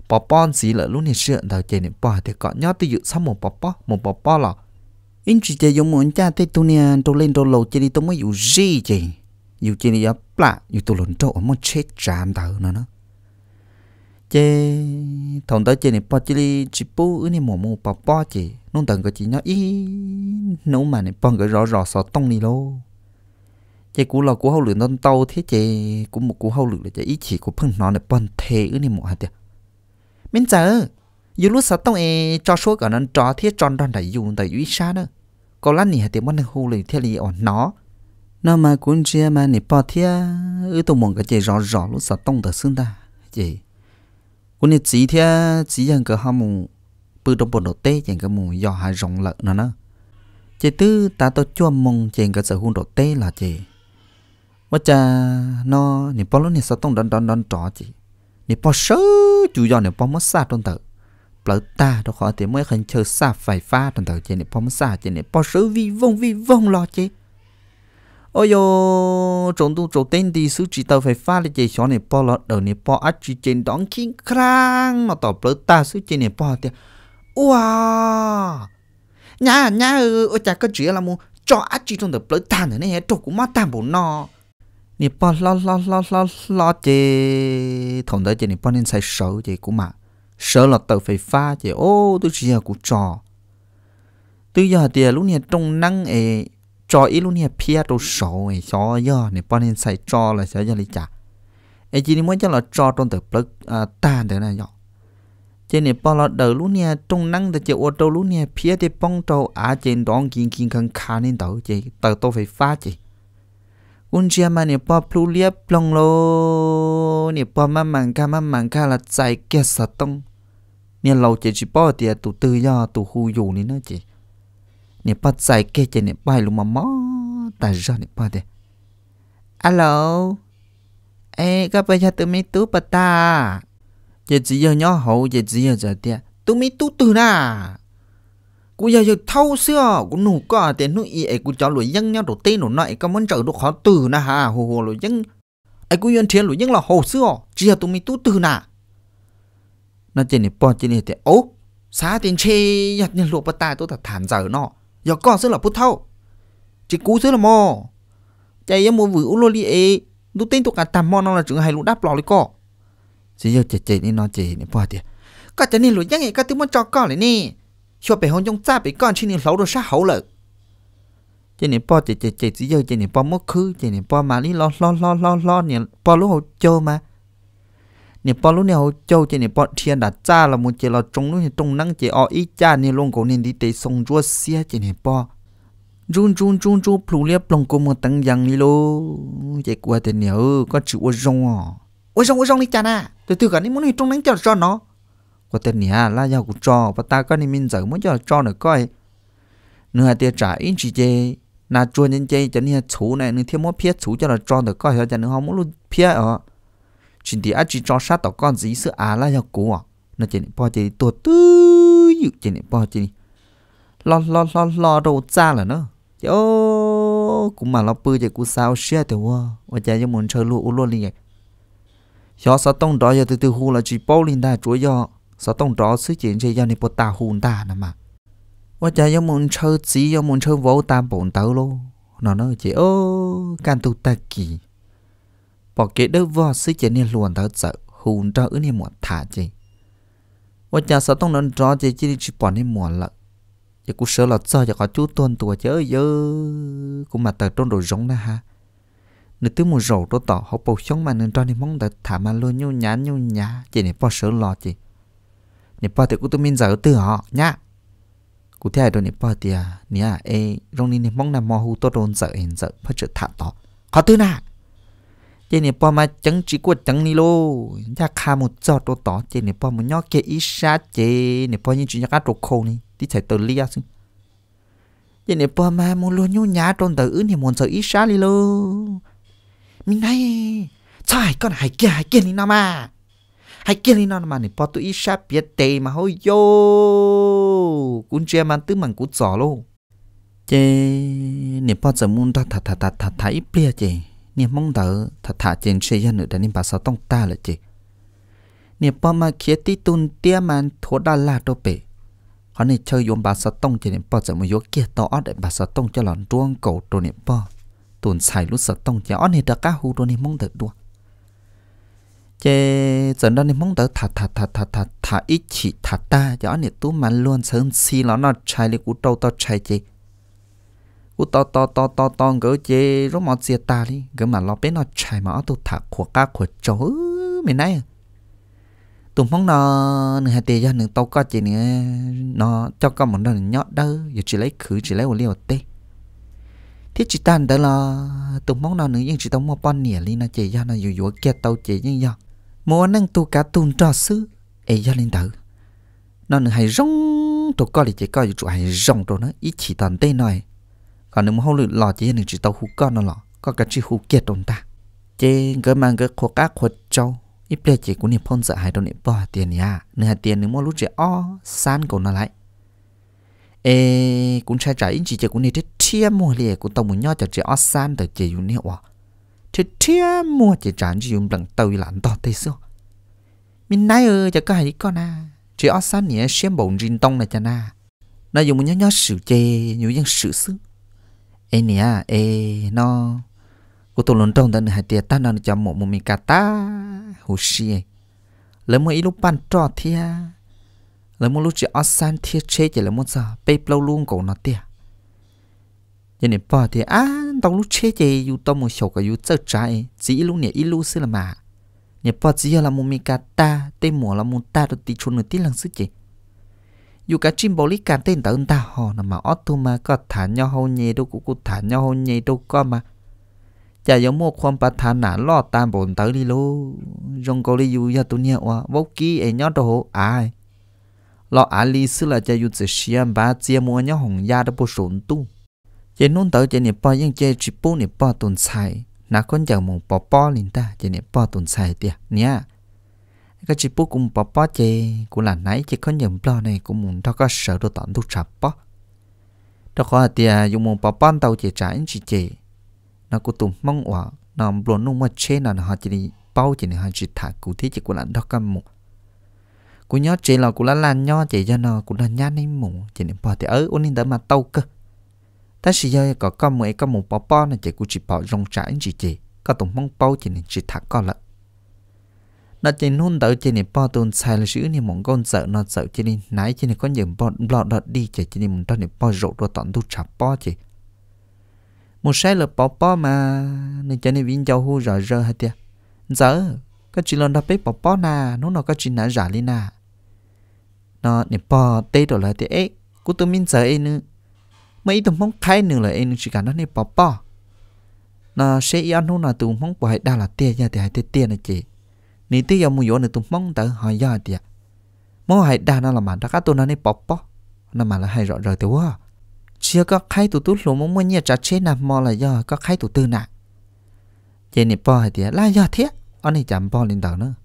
bỏ bon gì là lúc này sửa đầu chê này bỏ thì có nhớ tôi dự sao mùng bỏ bỏ mùng bỏ bỏ là. in chỉ chê giống muốn cha tê tôi nè tôi lên tôi lầu chê đi tôi mới dụ gì chê dụ chê đi giờ plạ dụ tôi lộn trộn mất chết tràn đầu nó nữa chế thằng đó chế này bắt chỉ li chỉ bố ư này mồm mồm bao bao chế nông tận cái chỉ nhớ ý nấu mà này bao cái rõ rõ sọ tông đi lô chế cú là cú hậu lửa non tàu thế chế cú một cú hậu lửa là chế ý chỉ cú phun nó này bao thế ư này mồm hả tiệt mình giờ dù lúc sọ tông ấy cho số cả nó cho thế tròn đòn đại dùng đại ý xa nữa có lát này hả tiệt mất hậu lửa thế li ở nó nó mà cũng chia mà này bao thế ư tụi mồm cái chế rõ rõ lúc sọ tông tới xương ta chế cũng như chỉ thế chỉ rằng cái họ muốn, bự trong bộ đồ tê chẳng cái mù do hai rộng lợn nữa, nó chị tư ta tôi chuẩn mông chẳng cái sở hôn đồ tê là chị mà cha nó nè bao lúc nè sao tông đón đón đón trọ chị nè bao sớ chủ do nè bao mất xa trong tờ lỡ ta đâu khó thì mới khẩn chờ xa phải pha trong tờ chị nè bao mất xa chị nè bao sớ vi vong vi vong lo chứ, ôi yo nó trốn tu trốn tên đi sư chỉ tàu phải pha để chạy chó này bỏ lọt đầu này bỏ át chỉ trên đón kinh khang mà tỏ bớt ta sư trên này bỏ thì wow nhà nhà ở chả có chỉ là mu cho át chỉ trong được bớt ta nữa này trộn cũng mát tan bộ nó nè bỏ lọ lọ lọ lọ lọ chê thằng đó chê nè bỏ nên sai sợ chê của mà sợ là tàu phải pha chê ô tôi chỉ là của trò tôi giờ thì lúc này trong năng ấy cho ít luôn nè phía đồ sổ ấy cho giờ nè bọn nên xài cho là sẽ giờ lý trả ấy chỉ muốn cho là cho trong từ plug à tan từ này nhở trên nè bọn là đầu luôn nè trong năng từ chỉ ô tô luôn nè phía thì bông trâu à trên đón kinh kinh khăn khá nên tàu chị tàu tôi phải phá chị un chia mà nè bọn plu liếp plong lô nè bọn mà mảng ca mà mảng ca là chạy kia sạt tông nè lâu chị chỉ bỏ tiền tụ tư do tụ khu dù nên nó chị nè ba chạy kê chạy nè bay luôn mà mó ta ra nè ba đây alo ê các bạn cho tụi mi tú bà ta giờ chỉ giờ nhỏ hậu giờ chỉ giờ giờ tiệt tụi mi tú từ na cú giờ giờ thâu xưa cú nụ có tiền nụ y ấy cú cho lối dân nhau đầu tiên nụ nọ ấy có muốn trở được khó từ na hà hồ hồ lối dân ấy cú yên thiên lối dân là hồ xưa chỉ là tụi mi tú từ na nó chỉ này bỏ chỉ này thì ố xá tiền che, nhặt nên lụa bắt ta tôi thật thản dở nọ giờ có sức là bút thâu cú sức là mò chạy em muốn vừa uống lô li ê đủ cả tạm mò nó là chừng hai lũ đáp lò lấy cỏ chỉ giờ chạy chạy nó chạy nên bỏ tiền cả chạy nên lũ nhắc nghe cả muốn cho con lại nè cho bé hôn trong cha bé con chỉ nên lẩu đồ sát hậu lợi chỉ nên bỏ chạy chạy chạy chỉ giờ chỉ nên bỏ khứ chỉ nên bỏ mà lý lo lo lo lo lo nên bỏ lũ hồ chơi mà nè bỏ lúc nè hậu châu chỉ nè bỏ thiên đã cha là một chỉ là trong lúc nè trong nắng chỉ ở ít cha nè luôn cổ nên đi tới sông chúa xia chỉ nè bỏ run run run run plu liệp lòng cổ mà tăng giang đi lô chỉ qua thì nè ơ có chữ ô rong à ô rong ô rong đi cha nà từ từ cả nè muốn nè trong nắng cho cho nó có tên nè là giàu của cho và ta có nè minh giới muốn cho cho nữa coi nữa tiền trả ít chỉ chơi na chua nhân chơi cho nè chú này nè thêm một phía chú cho là cho được coi cho nên không muốn luôn phía ở chỉ để ăn chỉ cho sát tàu con gì sữa à là nhau cũ à nó chỉ bỏ chỉ tổ tư dụ chỉ bỏ chỉ lo lo lo lo đồ cha là nó ô cũng mà lo bự chỉ cũng sao xe thì wow và chạy cho muốn chơi lụa lụa vậy, gió sao tông đó giờ từ từ hù là chỉ bao liền đa chúa do sao tông đó sứ chỉ chơi do này bỏ ta hùn ta nè mà và chạy cho muốn chơi gì cho muốn chơi vô ta bổn tao luôn nó nói chị ô can tu ta kỳ bỏ kế đỡ vò xí chế nè luồn thở sợ hùn cho ứ nè mùa thả chế và nhà sợ tông nón rõ chế chế đi chỉ bỏ nè mùa lợ giờ cú sợ là sợ giờ có chú tuần tuổi chớ giờ cũng mà tờ trôn đồ giống na ha nếu tiếng mùa rầu đó tỏ họ bầu sống mà nên cho nên mong đợi thả mà luôn nhu nhá nhu nhá chỉ này bỏ sợ lo chỉ này bỏ thì cũng tôi minh giờ từ họ nhá Cú thế thể rồi này bỏ thì à nè à ê rong này mong là mò hù tôi đồn sợ hiện sợ phải chịu thả tỏ khó tư nào chế này bom mà chẳng chỉ của chẳng ni nhà khá một giọt đồ tỏ chế này bom một nhóc kia ít sát chế này bom như chuyện nhà cá đồ khô này đi chạy từ lia xí chế này bom mà muốn luôn nhú nhá trôn từ ứ thì muốn sợ ít sát đi lô mình này trời con hải kia hải kia đi nó mà hải kia đi nó mà này bom tôi ít sát biết tệ mà hôi yo cũng chưa mang tứ mảng cũng lô chế này bom giờ muốn ta thà thà thà thà thà ít nè mong đợi thật thả trên xe dân nữa đã bà sao tông ta là chị nè bà mà kia ti tùn tia mà thua đa la đâu bể họ nè chơi yếm bà sao tông cho nè bà giờ mà yếm kia to ở để bà sao tông cho lòn ruông cầu đồ nè bà tùn xài lúc sao tông cho anh nè đã cá hú đồ nè mong đợi đua chế dần đó nè mong đợi thả thả thả thả thả thả ít chỉ thả ta cho nè tú mà luôn sớm xì nó nó chạy lấy cú trâu to chạy chị u to to to to to gỡ chế rốt mò chia ta đi gỡ mà lo bé nó chạy mà tu thả của ca của chó mình này tụm phong nó nửa hai tiền cho nửa tàu có chỉ nữa nó cho con một lần nhót đâu giờ chỉ lấy khử chỉ lấy một liều tê thế chỉ tan đó là tụm phong nó nửa nhưng chỉ tao mua bón nỉa đi nó chỉ cho nó dù dù kia tàu chỉ như do mua năng tu cá tuôn trò sư ấy do lên tử nó nửa hai rong tụi con thì chỉ coi chỗ hai rong rồi nó ít chỉ toàn tê nói còn nếu mà hậu lự lò chỉ nên chỉ tàu hú con nó lò có cái chỉ hú kiệt tồn ta chế cái mang cái khô cá khô trâu ít bia chỉ cũng niệm phong sợ hãi đâu niệm bỏ tiền nha nửa tiền nếu mà lúc chỉ o san cổ nó lại ê cũng sai trái chỉ chỉ cũng niệm thế chia mua liền cũng tàu muốn nhau chỉ chỉ o san được chỉ dùng niệm hòa, thế chia mùa chỉ chán chỉ dùng bằng tàu làm to tây sao mình nay ơi chỉ có hai con à chỉ o san nhỉ xem bổng rin tông này cho na nó dùng muốn nhau nhau sự chê nhiều dân sự sức ê nè à, ê nó cô tôi lớn trong tận hai tiệt ta nó cho một một mình cả ta hồ xì lấy một ít lúc ban trò thia à. lấy một lúc chỉ ở san thia chế chỉ lấy một giờ bê lâu luôn cổ nó tiệt, cho nên bỏ thì à tao lúc chế chỉ dù tao một sổ cả dù chơi trái chỉ lúc này, ít lúc xí là mà nè bỏ chỉ là một mình cả ta tên mùa là một ta được tí chôn được tí lần sức chỉ dù cả chim bồ lý cảm tên tận ta họ nằm mà ót thu mà có thả nhau hầu nhì đâu cũng có thả nhau hầu nhì đâu có mà chả giống mua khoan bà thả nản lo tam bồn tới đi lô rong cô đi dù ya tu nia wa vóc kí ấy nhót đồ ai lo à lý sư là chả dù chỉ xiêm bà chia mua nhau hồng ya đã bổ sung tu chỉ nôn tới chỉ nè bao những chơi chỉ bố nè bao tuần xài nà con chẳng mong bỏ bỏ lên ta chỉ nè bao tuần xài tiệt nha cái chỉ bố cũng bỏ bỏ chê cũng là nãy chỉ có nhầm lo này cũng muốn đó có sợ đồ tận thu sập bỏ đó có thì à, dùng một bỏ bỏ tàu chỉ trả anh chỉ chê nó cũng tụm mong quả nó luôn nung mà chê là nó chỉ đi bao chỉ họ chỉ thả cụ thể chỉ cũng là đó cầm một cụ nhớ chê là cũng là lan nhó chỉ cho nó cũng là nhát nên mù chỉ nên bỏ thì ở ôn nên đỡ mà tàu cơ ta chỉ giờ có cầm mấy cầm một bỏ bỏ này chỉ cũng chỉ bỏ rong trả anh chỉ chê có tụm mong bao chỉ nên chỉ thả con lợn nó chỉ nôn đỡ chỉ này bỏ tồn sai lịch sử nên mong con sợ nó sợ chỉ này nãy chỉ này con nhầm bỏ bỏ đó đi chỉ chỉ này mong đó này bỏ rộ rồi tận thu chặt bỏ chỉ một sai là bỏ bỏ mà nên chỉ này viên châu hu rõ rơ hết tiệt giờ các chị lần đó biết bỏ bỏ nà nó nó các chị nãy giả lên nà nó này bỏ tê đồ là tiệt ấy cô tôi minh giờ ấy nữa mấy tụi mong khai nữa là ấy chỉ cả nó này bỏ bỏ nó sẽ yên hú là tụi mong bỏ đa là tiền nha thì hai tiền tiền là chị 你都有冇有你都蒙到好呀的，莫还打那了嘛，大家都那里包包，那嘛了还热热的哇，只要个开肚肚路么么捏着车那么了呀，个开肚肚那，这你包还的，那呀贴，俺你讲包领导呢，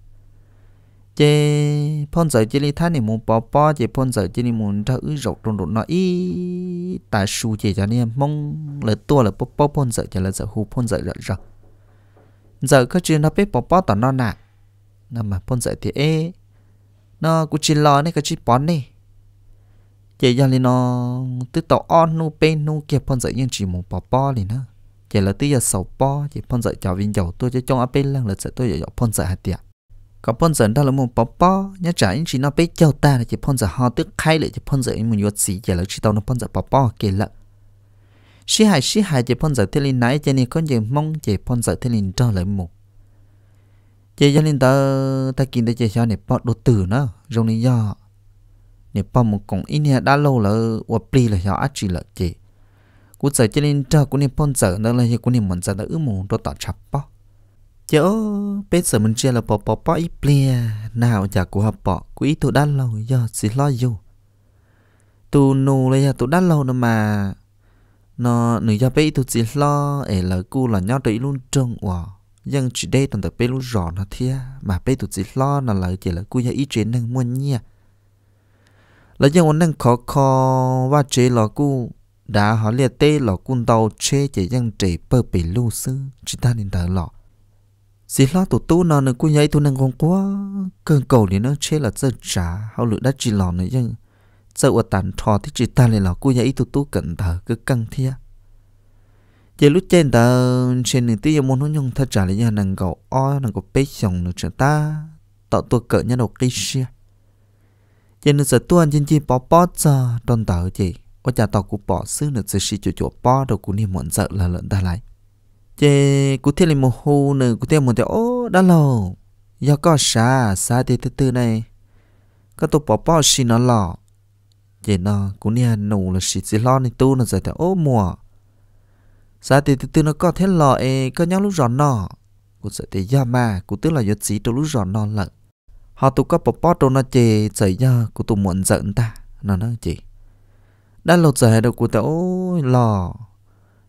这碰着这里他你莫包包，这碰着这里莫他一肉中中那一，但书这家呢蒙了多了不包碰着这了在乎碰着热热，这个只那被包包到那那。nà mà phun dậy thì ế nó cũng chỉ lo này cái chỉ bón này chị giờ thì nó tự tàu on nu bên nu kia phun dậy nhưng chỉ một bò bò liền nữa chị là tự giờ sầu bò chị phun dậy chào viên dầu tôi cho trong bên lăng là sẽ tôi giờ phun dậy hạt tiền, có phun dậy đó là một bò bò nhớ trả nhưng chỉ nó biết châu ta là chỉ phun dậy ho tức khai lại chỉ phun dậy mình yuột xí chị là chỉ tàu nó phun dậy bò bò kia lận xí hại xí hại chỉ phun dậy thế liền nãy chị nên con gì mong chỉ phun dậy thế liền cho lại một chế gia linh ta ta kinh tới chế cho này bỏ đồ tử nó rồi này do này bỏ một cổng ít nè đã lâu là và pli là sao ác chỉ là chế cú sợ chế linh ta cú này pon sợ nó là cú này mình sợ nó ư mù đồ tọt chập bỏ chế ô bé sợ mình chia là bỏ bỏ bỏ ít pli à. nào chả cú học bỏ cú ít tụ đã lâu giờ xí lo dù tụ nô là tụ đã lâu nó mà nó nửa giờ bây tụ xí lo ấy là cú là nhau tới luôn trông wow ยังจุดได้ตั้งแต่เป็นรู้รอนะเทียมาเป็นตุจิล้อนั่นเลยเจริญกูยังอีเจนึงมวนเนี่ยแล้วยังวันนั่งขอคอว่าเจหลอกูด่าเขาเรียกเต้หลอกุนเตาเชจะยังเจเปิดไปลู่ซื้อจิตานินเตอหลอสิล้อตุตู้นอนนึงกูยังไอทุนังคงกว่าเกินเก่าเนี่ยนะเชละเจ้าจ๋าเขาหลุดได้จีหลอเนี่ยยังเจ้าอวตันทอที่จิตาเลยหลอกูยังไอตุตู้กันเตอก็กังเทีย chỉ lúc trên ta trên những tiếng muốn nó nhung thật trả lại nhà nàng cậu o nàng cậu bé chồng được trở ta tạo tua cỡ nhà đầu kia xia chỉ nên sợ tuan trên chi bỏ bỏ ra đòn tờ chỉ có trả tàu cụ bỏ xứ được sự sĩ chỗ chủ bỏ đầu cụ niệm muộn sợ là lợn ta lại chỉ cụ thiên lên một hồ nữa cụ thiên một tiếng ô đã lâu do có xa xa thì từ từ này có tôi bỏ bỏ xì nó lọ chỉ nó cụ niệm nụ là xì xì lo này tu nó giờ thì ô mùa sa dạ, thì từ từ nó có thế lò ê có nhau lúc rõ nọ cụ sợ thì do dạ mà cụ tức là do dạ chỉ trong lúc rõ nọ lợn họ tụ có bọc bót nó chê xảy ra cụ tụ muộn giận ta nó nói chị đã lột giải được cụ tao lò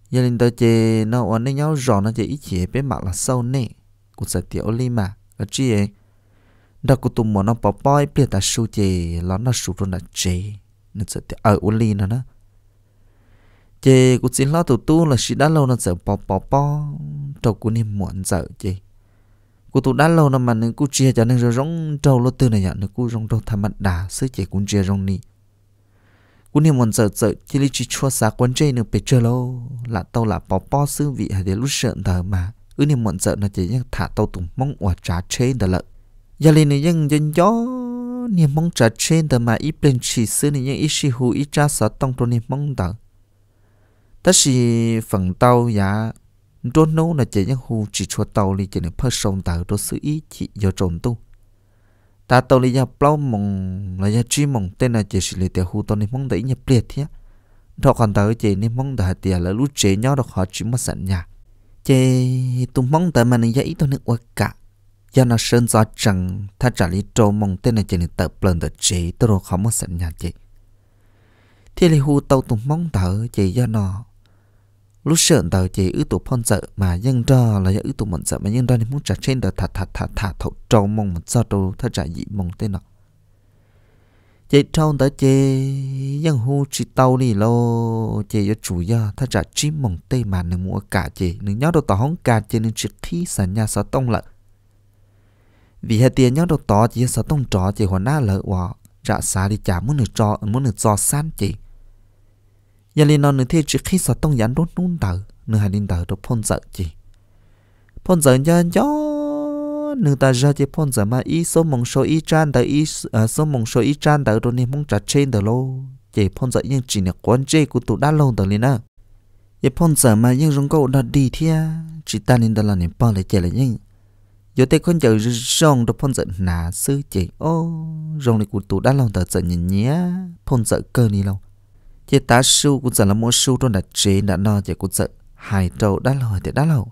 gia đình tao chê nó ổn nên nhau rõ nó chê ít chỉ bé mặt là sâu nè cụ sợ tiểu li mà ở chi ấy đó cụ tụ muộn nó bọc bói biết ta su chê nó nó su rồi nó chê nó sợ thì ở ổn li nó nói chị cũng xin lo tụt tu là chị đã lâu nó sợ bò bò bò trâu cũng niềm muộn sợ chị cô tụt đã lâu nó mà nên cô chia cho nên rồi rong trâu lo từ này nhận được cô rong trâu tham mặt đà sứ chị cũng chia rong ni cô niềm muộn sợ sợ chỉ lý chỉ chua xá quan chơi được bị chơi lâu là tao là bò bò sứ vị hay để lúc sợ thở mà ứ niềm muộn sợ nó chỉ nhắc thả tao tụng mong quả trả chê đờ lợi, giờ lên này dân dân gió niềm mong trả chê đờ mà ít bên chỉ sứ này nhưng ít si hữu ít cha sợ tông trâu niềm mong đợi ta si phần tàu ya đốt nấu là chỉ những hồ chỉ cho tàu li chỉ những phơi sông tàu đốt sự ý chỉ do trộn tu ta tàu li ya plau mong là ya chi mong tên là chỉ là li hồ hù tàu ni mong đấy nhập liệt thế đó còn tàu chỉ ni mong đã tiền là lúc chế nhau được họ chỉ mất sẵn nhà chế tụi mong tàu mà này ya ít tàu nước quá cả do nó sơn gió chẳng ta trả lý trâu mong tên là chỉ là tập lần tờ chế tàu khó mất sẵn nhà chế thế li hồ tàu tụi mong tàu chỉ do nó lúc sợn tàu chỉ ứ tụ phong sợ mà dân cho là ứ tụ mận sợ mà dân cho thì muốn trả trên đời thật thật thật thật thấu trâu mong một sao trâu thả trả dị mong tên nọ chị trâu tới chị dân hu chị tàu đi lô chị cho chủ gia thả trả chỉ mong tên mà nên mua cả chị nên nhớ đồ tàu không cả chị nên chị thi sản nhà sợ tông lợ vì hai tiền nhớ đồ tàu chị sợ tông trò chị hoàn na lợ hòa trả xa đi trả muốn được cho muốn được cho san chị giờ lên nó nữa thế chỉ khi sợ tông dán đốt nôn tờ nữa hai linh tờ đồ phong sợ gì phong sợ nhớ gió nữa ta ra chỉ phong sợ mà ý số mong số ý trang tờ ý số mong số ý trang tờ đồ này mong trả trên tờ lô chỉ phong sợ nhưng chỉ là quan chế của tụ đa lâu tờ lên á giờ phong sợ mà nhưng rong câu đã đi thia chỉ ta nên đó là niệm bao lại chè lại nhưng giờ thấy con chờ rong đồ phong giận nà sư chỉ ô rong này của tụ đa lòng tờ giận nhìn nhé phong giận cơ đi lâu chỉ ta su cũng giờ là mua su trong đặt chế đã no chỉ cũng sợ hai trâu đã lòi thì đã lâu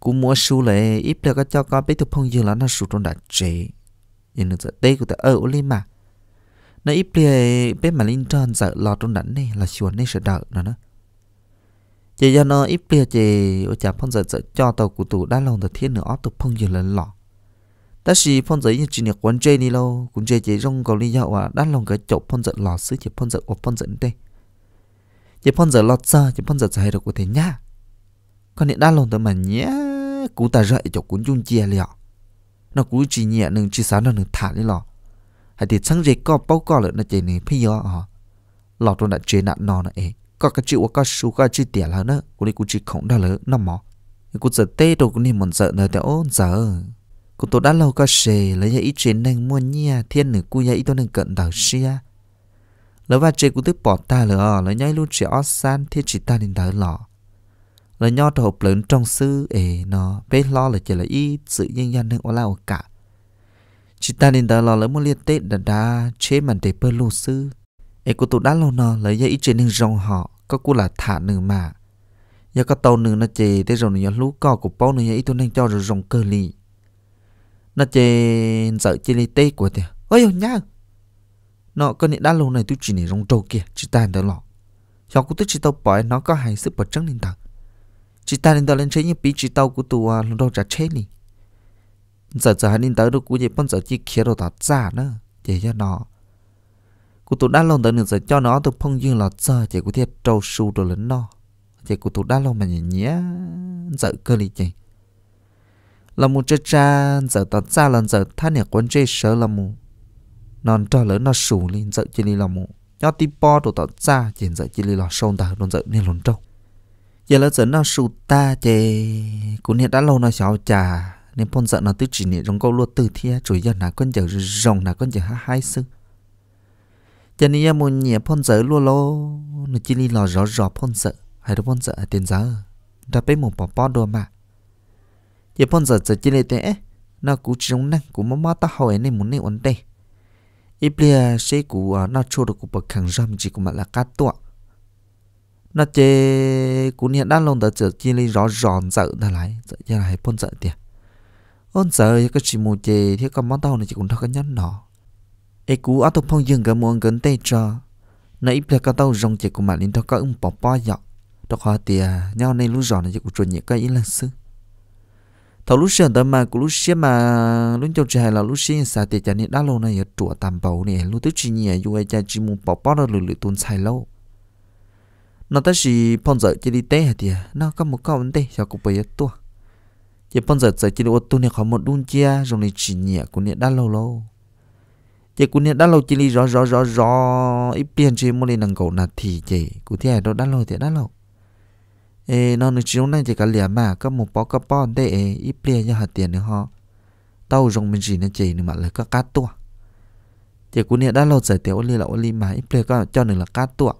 cũng mua su lệ ít được các cho con biết thực phong dư là nó su trong đặt chế nhưng nó giờ đây của ta ở ờ, lên mà nó ít được biết mà linh tròn giờ lo trong đặt này là chuồn này sẽ đợi nó nữa chỉ do nó ít được chỉ ở chả phong giờ giờ cho tàu của tụ đã lâu rồi thiên nữa óc thực phong dư là lọ ta chỉ phong giới như chỉ nhật quan chơi đi lâu cũng chơi chỉ rong còn đi dạo à đã lòng cái chỗ phong giới lọt xứ chỉ phong giới của phong giới đây chỉ phong giới lọt ra chỉ phong giới giải được của thế nhá còn hiện đã lòng tới mà nhé cú ta rợi chỗ cuốn chung chia liệu nó cú chỉ nhẹ nừng chỉ sáng nó nừng thả đi lọ hay thì sáng dậy có bao có lợi nó chỉ này phi do à lọt rồi đã chế nạn nó nó ấy có cái chữ có số có chữ tiền là nó cũng đi cũng chỉ không đa lỡ nó mỏ cũng giờ tê đồ cũng đi mình sợ nơi để ôn giờ cô tôi đã lâu có xe lấy nhà ít chuyện đang mua nhia thiên nữ cu nhà ít tôi đang cận đảo xia lỡ va chơi của tôi bỏ ta lỡ lấy nhai luôn chỉ ót san thiên chỉ ta nên đảo lọ là nho hộp lớn trong sư ế nó bé lo là chỉ là ít sự nhân dân đang ola cả chỉ ta nên đó là lấy một liên tết đã đã chế màn để bơ lô sư ế của tôi đã lâu nó lấy dây ít trên nên rong họ có cô là thả nửa mà do có tàu nửa nó chề tới rồi nửa lú co của bao nửa ít tôi đang cho rồi rong cơ lì nó chê sợ chê lê tê của tiền ôi dồi nhá nó con này đã lâu này tôi chỉ này rong trâu kia chỉ ta đỡ lọ cho cũng tức chỉ tao bỏ nó có hai sự bật trắng lên tầng chỉ ta nên tao lên chế như bị chỉ tao của tù à lâu trả chết nè giờ giờ hắn nên tới đâu cũng vậy bọn giờ chỉ kia đồ tao giả nữa để cho nó cụ tụ đã lâu tới nữa giờ cho nó tôi phong dương là giờ chỉ có thể trâu su đồ lớn nó chỉ cụ tụ đã lâu mà nhỉ nhỉ giờ cơ lý chỉnh là một chơi cha giờ tỏ cha lần giờ thay nhà quân chơi sợ là một non cho lớn nó sủ lên giờ chỉ là một cho tí po đồ tỏ ra chỉ giờ chỉ là sâu ta luôn giờ nên luôn trâu giờ là giờ nó sủ ta chê cũng hiện đã lâu nó xào trà nên phong giận nó tứ chỉ niệm trong câu lúa từ thia chủ giờ là con giờ rồng là con giờ hai sư cho nên muốn nhẹ phong giờ luôn lo nó chỉ là rõ rõ phong giờ hay là phong giờ tiền giờ đã biết một bỏ po đồ mà giờ bọn giờ giờ chỉ lấy thế nó cú trông năng cú mà mà ta hỏi này muốn này ổn đây ít bia sẽ cú à, nó cho được cũng bậc khẳng râm chỉ cũng mà là cát tuạ nó chế cú hiện đang lồng đã giờ chỉ lấy rõ ròn dở ra lại giờ giờ lại bọn giờ tiền ôn giờ cái chỉ một chế thì cái món tao này chỉ cũng thắc cái nhắn nó ấy cú ở tập phong dừng cái muôn gần tay cho nãy bia cái tao rong chỉ cũng mà lên thắc cái ông bỏ bỏ dọc, đó khó tiền nhau này lúc ròn này chỉ cũng chuẩn nhẹ cái ý là xưa thầu lúc xưa đó mà cũng lúc xưa mà lúc cho chị là lúc xưa xã tiệt cho nên đã lâu này chùa tam bảo này lúc tức chị nhẹ dù ai cha chỉ muốn bỏ bỏ đó lười lười tuôn xài lâu nó tới chỉ phong giờ chỉ đi té thì nó có một câu vấn đề cho cụ bây giờ tua chỉ phong giờ giờ chỉ đi ô tô này khó một đun chia rồi này chỉ nhẹ cũng này đã lâu lâu chỉ cũng này đã lâu chỉ đi rõ rõ rõ rõ ít tiền chỉ muốn đi nâng cầu là thì chỉ cũng thế đó đã lâu thì đã lâu ê nó nữa chiếu này thì cả liền mà các một bó các bon để ít bia cho hạt tiền nữa họ tàu rồng mình chỉ nên chỉ nữa mà là các cát tua thì cũng nè đã lâu giải tiểu li là li mà ít bia cho nữa là cát tua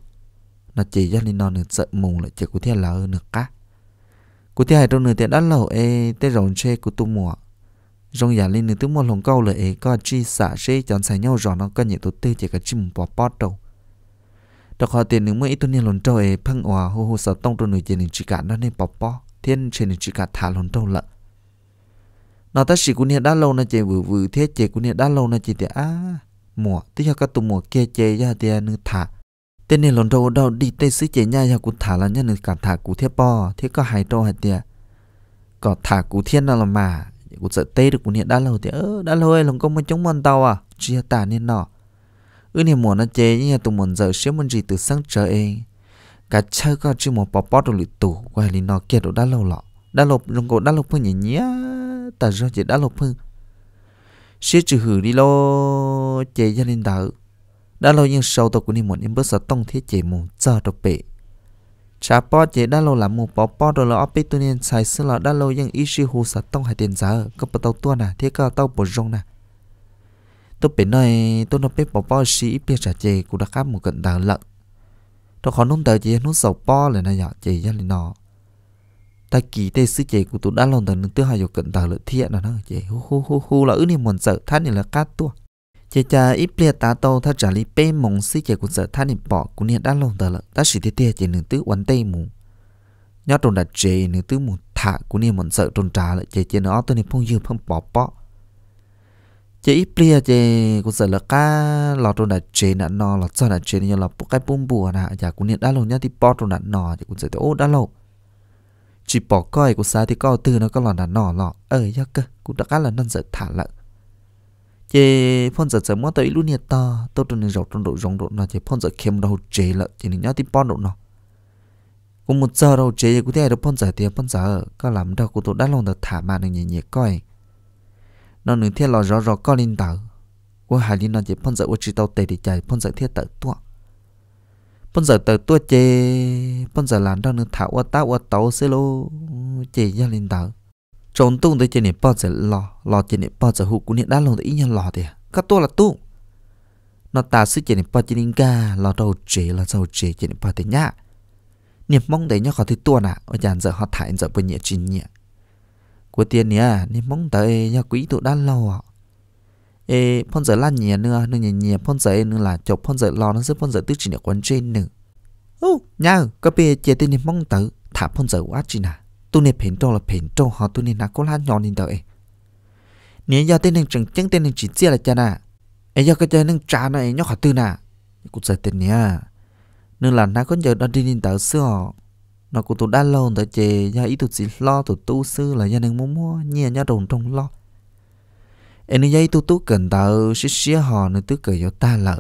nó chỉ cho nên nó sợ mù lại chỉ có thể là hơn được cát cụ hai trong nửa tiền đã lâu ê tê rồng chê của tu mùa rồng giả lên nửa tu mùa lồng câu lại ê có chi xả chê chọn xài nhau rồi nó những tổ tư chỉ cả chim bò bò đầu đó có tiền nếu mấy tuần này lần trâu ấy phăng hòa hô hô sáu tông tuần này tiền chỉ cả nó nên bỏ bỏ thiên trên chỉ cả thả lần trâu lận. nó ta chỉ cũng hiện đã lâu nó chỉ vừa vừa thế chỉ cũng hiện đã lâu nó chỉ thì à mùa tí cho các tụ mùa kia chế ra thì nữ thả tên này lần đầu đâu đi tây sứ chế nha nhà cũng thả là nhân nữ cả thả cú thiết bỏ, thế có hai trâu hai tiệt có thả cú thiên nào là mà cũng sợ tê được cũng hiện đã lâu thì ơ đã lâu ấy lòng công mới chống mòn tàu à chia tả nên nọ ưn niệm muốn nó chế như tụi muốn giờ xíu muốn gì từ sáng trở ấy cả chơi có chỉ một bỏ bỏ đồ lụt tủ quay lì nó kia đồ đã lâu lọ đã lộp rung cổ đã lộp phương nhỉ nhía ta rồi chỉ đã lộp phương xíu trừ hử đi lô chế gia đình đạo đã lâu nhưng sau tôi cũng niệm một em bước sợ tông thiết chế một giờ đồ bể cha bỏ chế đã lâu là một bỏ bỏ đồ là ốp bít tu nên xài xưa là đã lâu nhưng ít sư hù sợ tông hai tiền giá có bắt tàu tua nè thế cơ tàu bổ rong nè tôi bên nơi tôi nó biết bỏ bỏ sĩ biết trả chị cũng đã khám một cận đào lợn tôi khó nông tờ chị nó sầu bỏ là này nhỏ chị ra lên nó ta kỳ tê sĩ chị của tôi đã lòng nước tư hai cận đào lợn thiện là nó chị hu hu hu hu là ứ này muốn sợ thắt thì là cát tua chị cha ít bia tá tô thắt trả lý bê mong sư chị của sợ thắt thì bỏ cũng hiện đã lòng tờ lợn ta sĩ tê tê chị nước tứ quán tây mù nhớ trồn đặt chị nước tứ mù thả cũng hiện muốn sợ trồn trả lại chị chị nó tôi này phong dư phong bỏ bỏ chỉ plia chỉ cũng sợ là cá lò trâu đã chế nè nò lò sợ đã chế như là bốc cái bùm bùa nè giờ cũng nhận đã lâu nhá thì bỏ trâu nè nò thì cũng sợ ô đã lâu chỉ bỏ coi cũng dạ sợ thì coi từ nó có lò nè nò lò ờ giờ cơ cũng đã cá là nâng sợ thả lợn chỉ phun sợ sợ mua tới luôn nhiệt to tôi trâu nè rầu trong độ rong độ nò chỉ phun sợ kem đầu chế lợn chỉ nhá thì bỏ độ nò cũng một giờ đầu chế cũng thế được phun sợ thì phun sợ có làm đâu cũng tôi đã lâu được thả mà được nhẹ nhẹ coi nó nửa thiên lò rõ rõ có linh tảo ô hà linh nó chỉ phân giờ ô chỉ tàu tề để chạy phân giờ thiết tờ tua phân giờ tờ tua chê phân giờ làm đó nửa thảo qua tao qua tàu xí lô chê ra linh tảo trốn tung tới trên này bao giờ lò lò trên này bao giờ hụ cũng hiện đã lồng tới ít nhân lò thì à. các tua là tung nó ta sư trên này bao linh ga lò đầu chê lò sau chê trên này bao thế nhá niệm mong đấy nhá khó thì tua nà ở dàn giờ họ thải giờ bên nhẹ trình nhẹ của tiền nhỉ, ni mong tới nhà quý tụ đan lâu à ê phong giờ lan nhỉ nữa nữa nhỉ nhỉ phong giờ nữa là chụp phong giờ lò nó sẽ phong giờ tức chỉ được quan trên nữa ô nhà có bề chế tiền ni mong tới thả phong giờ quá chi nà tu nè phèn trâu là phèn trâu họ tu nè nà có lan nhỏ nên tới nếu giờ tên nên chẳng chẳng tên nên chỉ chia là cha nà ê giờ cái chơi nên nó này nhóc họ tư nà cũng giờ tiền nhỉ, nữa là nà có giờ đang đi nên tới xưa họ nó cũng tụt đã lâu tại chè gia ý tụt gì lo tụt tu sư là gia đình mua mua nhẹ nhà đồng trong lo em nói giấy tu tu cần tao xí xía họ nữa tức cười cho ta lợ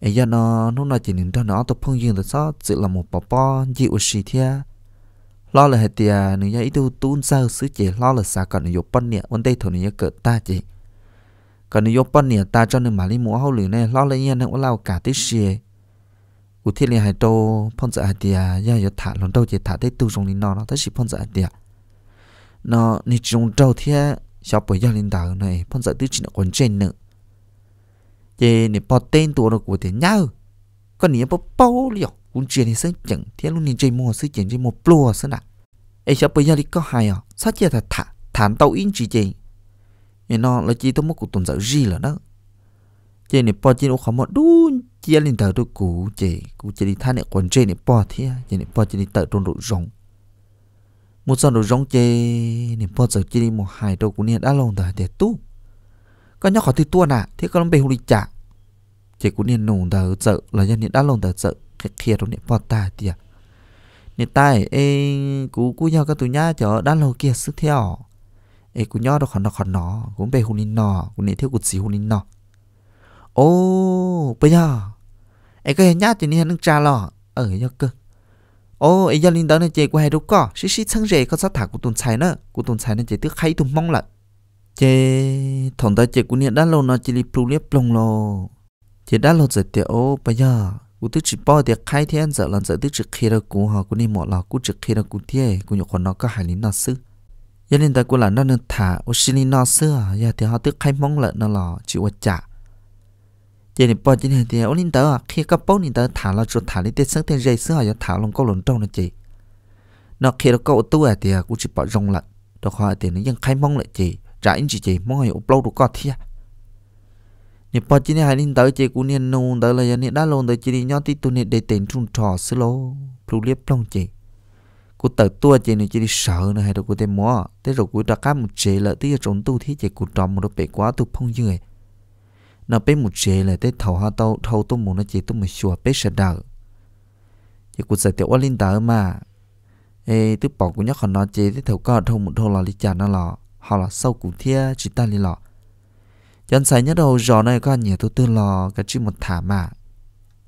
em gia nó lúc nào chỉ nhìn cho nó tụt phong dương tụt sao? Chỉ là một bà bò dịu sĩ thia lo là hết tiề nữa ý tu tu sao xứ chè lo là xa còn nhiều bận nè vấn đề thôi nữa cỡ ta chè còn nhiều bận nè ta cho nên mà đi mua hậu lửa này lo là nhiên nó cũng lao cả tiết xì u thiên liên hải đô phong dạ tiệt ya yo thả lon đô chỉ thả tới tu dùng linh nó nó tới chỉ phong dạ tiệt nó ni dùng đô thế sao bởi ya linh đạo này phong dạ tứ chỉ nó còn trên nữa chỉ ni bỏ tên tụ nó của tiền nhau còn ni bỏ bao liệu cũng chuyện thì sớm chẳng thế luôn ni chơi mua sớm chẳng chơi mua plua sớm đã ấy sao bởi ya linh có hay à sao chỉ thả thả tàu in chỉ chỉ nó là chỉ tôi mất cuộc tuần dạo gì là đó chỉ ni bỏ chỉ nó không một đun chia lên tờ tôi cú chỉ cú chỉ đi thay này quần trên này bỏ thế chỉ à, này bỏ chỉ đi tờ trong đồ rong một giờ đồ rong chơi này bỏ giờ chỉ đi một hai đồ cú này đã lâu rồi để tu có nhóc khỏi thì tua nè à, thế con bé hùng đi trả chỉ cú này nổ đời sợ là do này đã lâu đời sợ cái kia trong này bỏ ta tiệt à. nè tai ê cú cú nhau cái tụi nhá chở đã lâu kia sức theo ê cú nhau đâu khỏi nó khỏi nó cũng bé hùng đi nọ cũng này thiếu cũng xí hùng đi nọ ô bây giờ ấy cái nhát thì nên trà lò ở ờ, cái cơ ô ấy giờ linh đó này qua hai đâu có xí xí thân rể có sát thả của tuần trái nữa của tuần trái nên chơi tước hay tụm mong lận. chơi thằng ta chơi của nhận đã lâu nó chị li plu liếp lông lò. chơi đã lâu rồi tiệt ô bây giờ cú tức chỉ bao tiệt khai thiên giờ lần giờ tức trực khi ra cú họ cú ni mỏ lò cú trực khi ra cú thiê cú nhục còn nó có hai lý nó sư giờ nên ta cú là nó nên thả ô xí lý nó sư à giờ thì họ tức khai mong lận nó lò chịu vật trả chỉ nên bỏ chỉ nên thì ông linh tớ khi các bố linh tớ thả là chuột thả lên tết sáng tết dây xưa họ thả lòng câu lòng trong là chị nó khi nó có tu à thì cũng chỉ bảo rong lại đó họ thì nó vẫn khai mong lại chị trả anh chị chị mong hay upload được có thia nên bỏ chỉ nên hai linh tớ chị cũng nên nung tớ là nên đã luôn tới chị đi nhau tí tu nên để tiền trung trò xí lô plu liếp long chị cô tự tu à chị này chị đi sợ nữa hay là cô tên mua thế rồi cô đã cá một chị lợi tí ở trong tu thì chị cũng tròn một đôi bể quá tu phong dương nó bé một chế là tết thầu ha tao thầu tôi muốn nó chế tôi một chùa bé sẽ đỡ chỉ cũng giải tiểu linh đỡ mà ê tức bỏ cũng nhắc họ nó chế tết thầu có thầu một thầu là lý trả nó lọ họ là sâu cũng thia chỉ ta lý lọ chân sai nhất đầu giò này có nhiều tôi tư lọ cái chữ một thả mà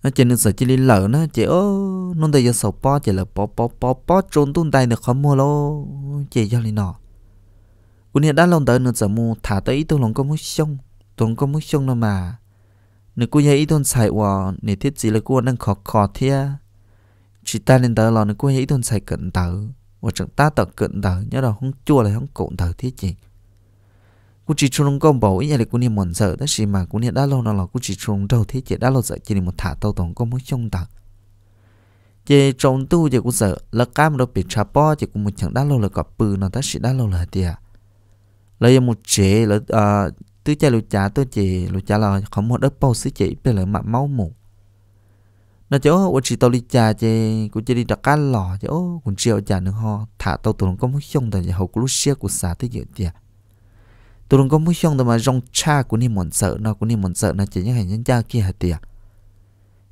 nó chế nên sợ chỉ lý lỡ nó chế ô nó đây giờ sầu po chế là po po po po trốn tung tay được không mua lô chế cho lý nọ cũng hiện đã lòng tới nó sợ mua thả tới tôi lòng có muốn xong tuần có mức chung nó mà nếu cô ấy thôn sai hòa nếu thiết gì là cô đang khó khó thế à? chỉ ta nên tới là nếu cô ấy thôn sai cận tử và chẳng ta tập cận tử nhớ là không chua là không cộn tử thế chị cô chỉ chung công bảo ý là cô niệm muốn sợ đó gì mà cô niệm đã lâu nào là cô chỉ chung đầu thế chị đã lâu sợ chỉ niệm một thả tàu tuần có mức chung tử chỉ trông tu chị cũng sợ là cam đâu bị trà po chỉ cũng một chẳng đã lâu là gặp bự nó ta sẽ đã lâu là tiệt lấy một chế là tư chạy lụt chả tôi chỉ lụt chả là không một đất bao xí chỉ bây là mặt máu mù nó chỗ ở chỉ tàu đi chà chê cũng chỉ đi đặt cá lò chỗ ô cũng chiều chả nữa ho thả tàu tụi nó có muốn xong tại hậu của lúc xia của xã tới giờ tiệc tụi nó có muốn xong tại mà rong cha của ni mòn sợ nó của ni mòn sợ nó chỉ những hành nhân cha kia hả tiệt.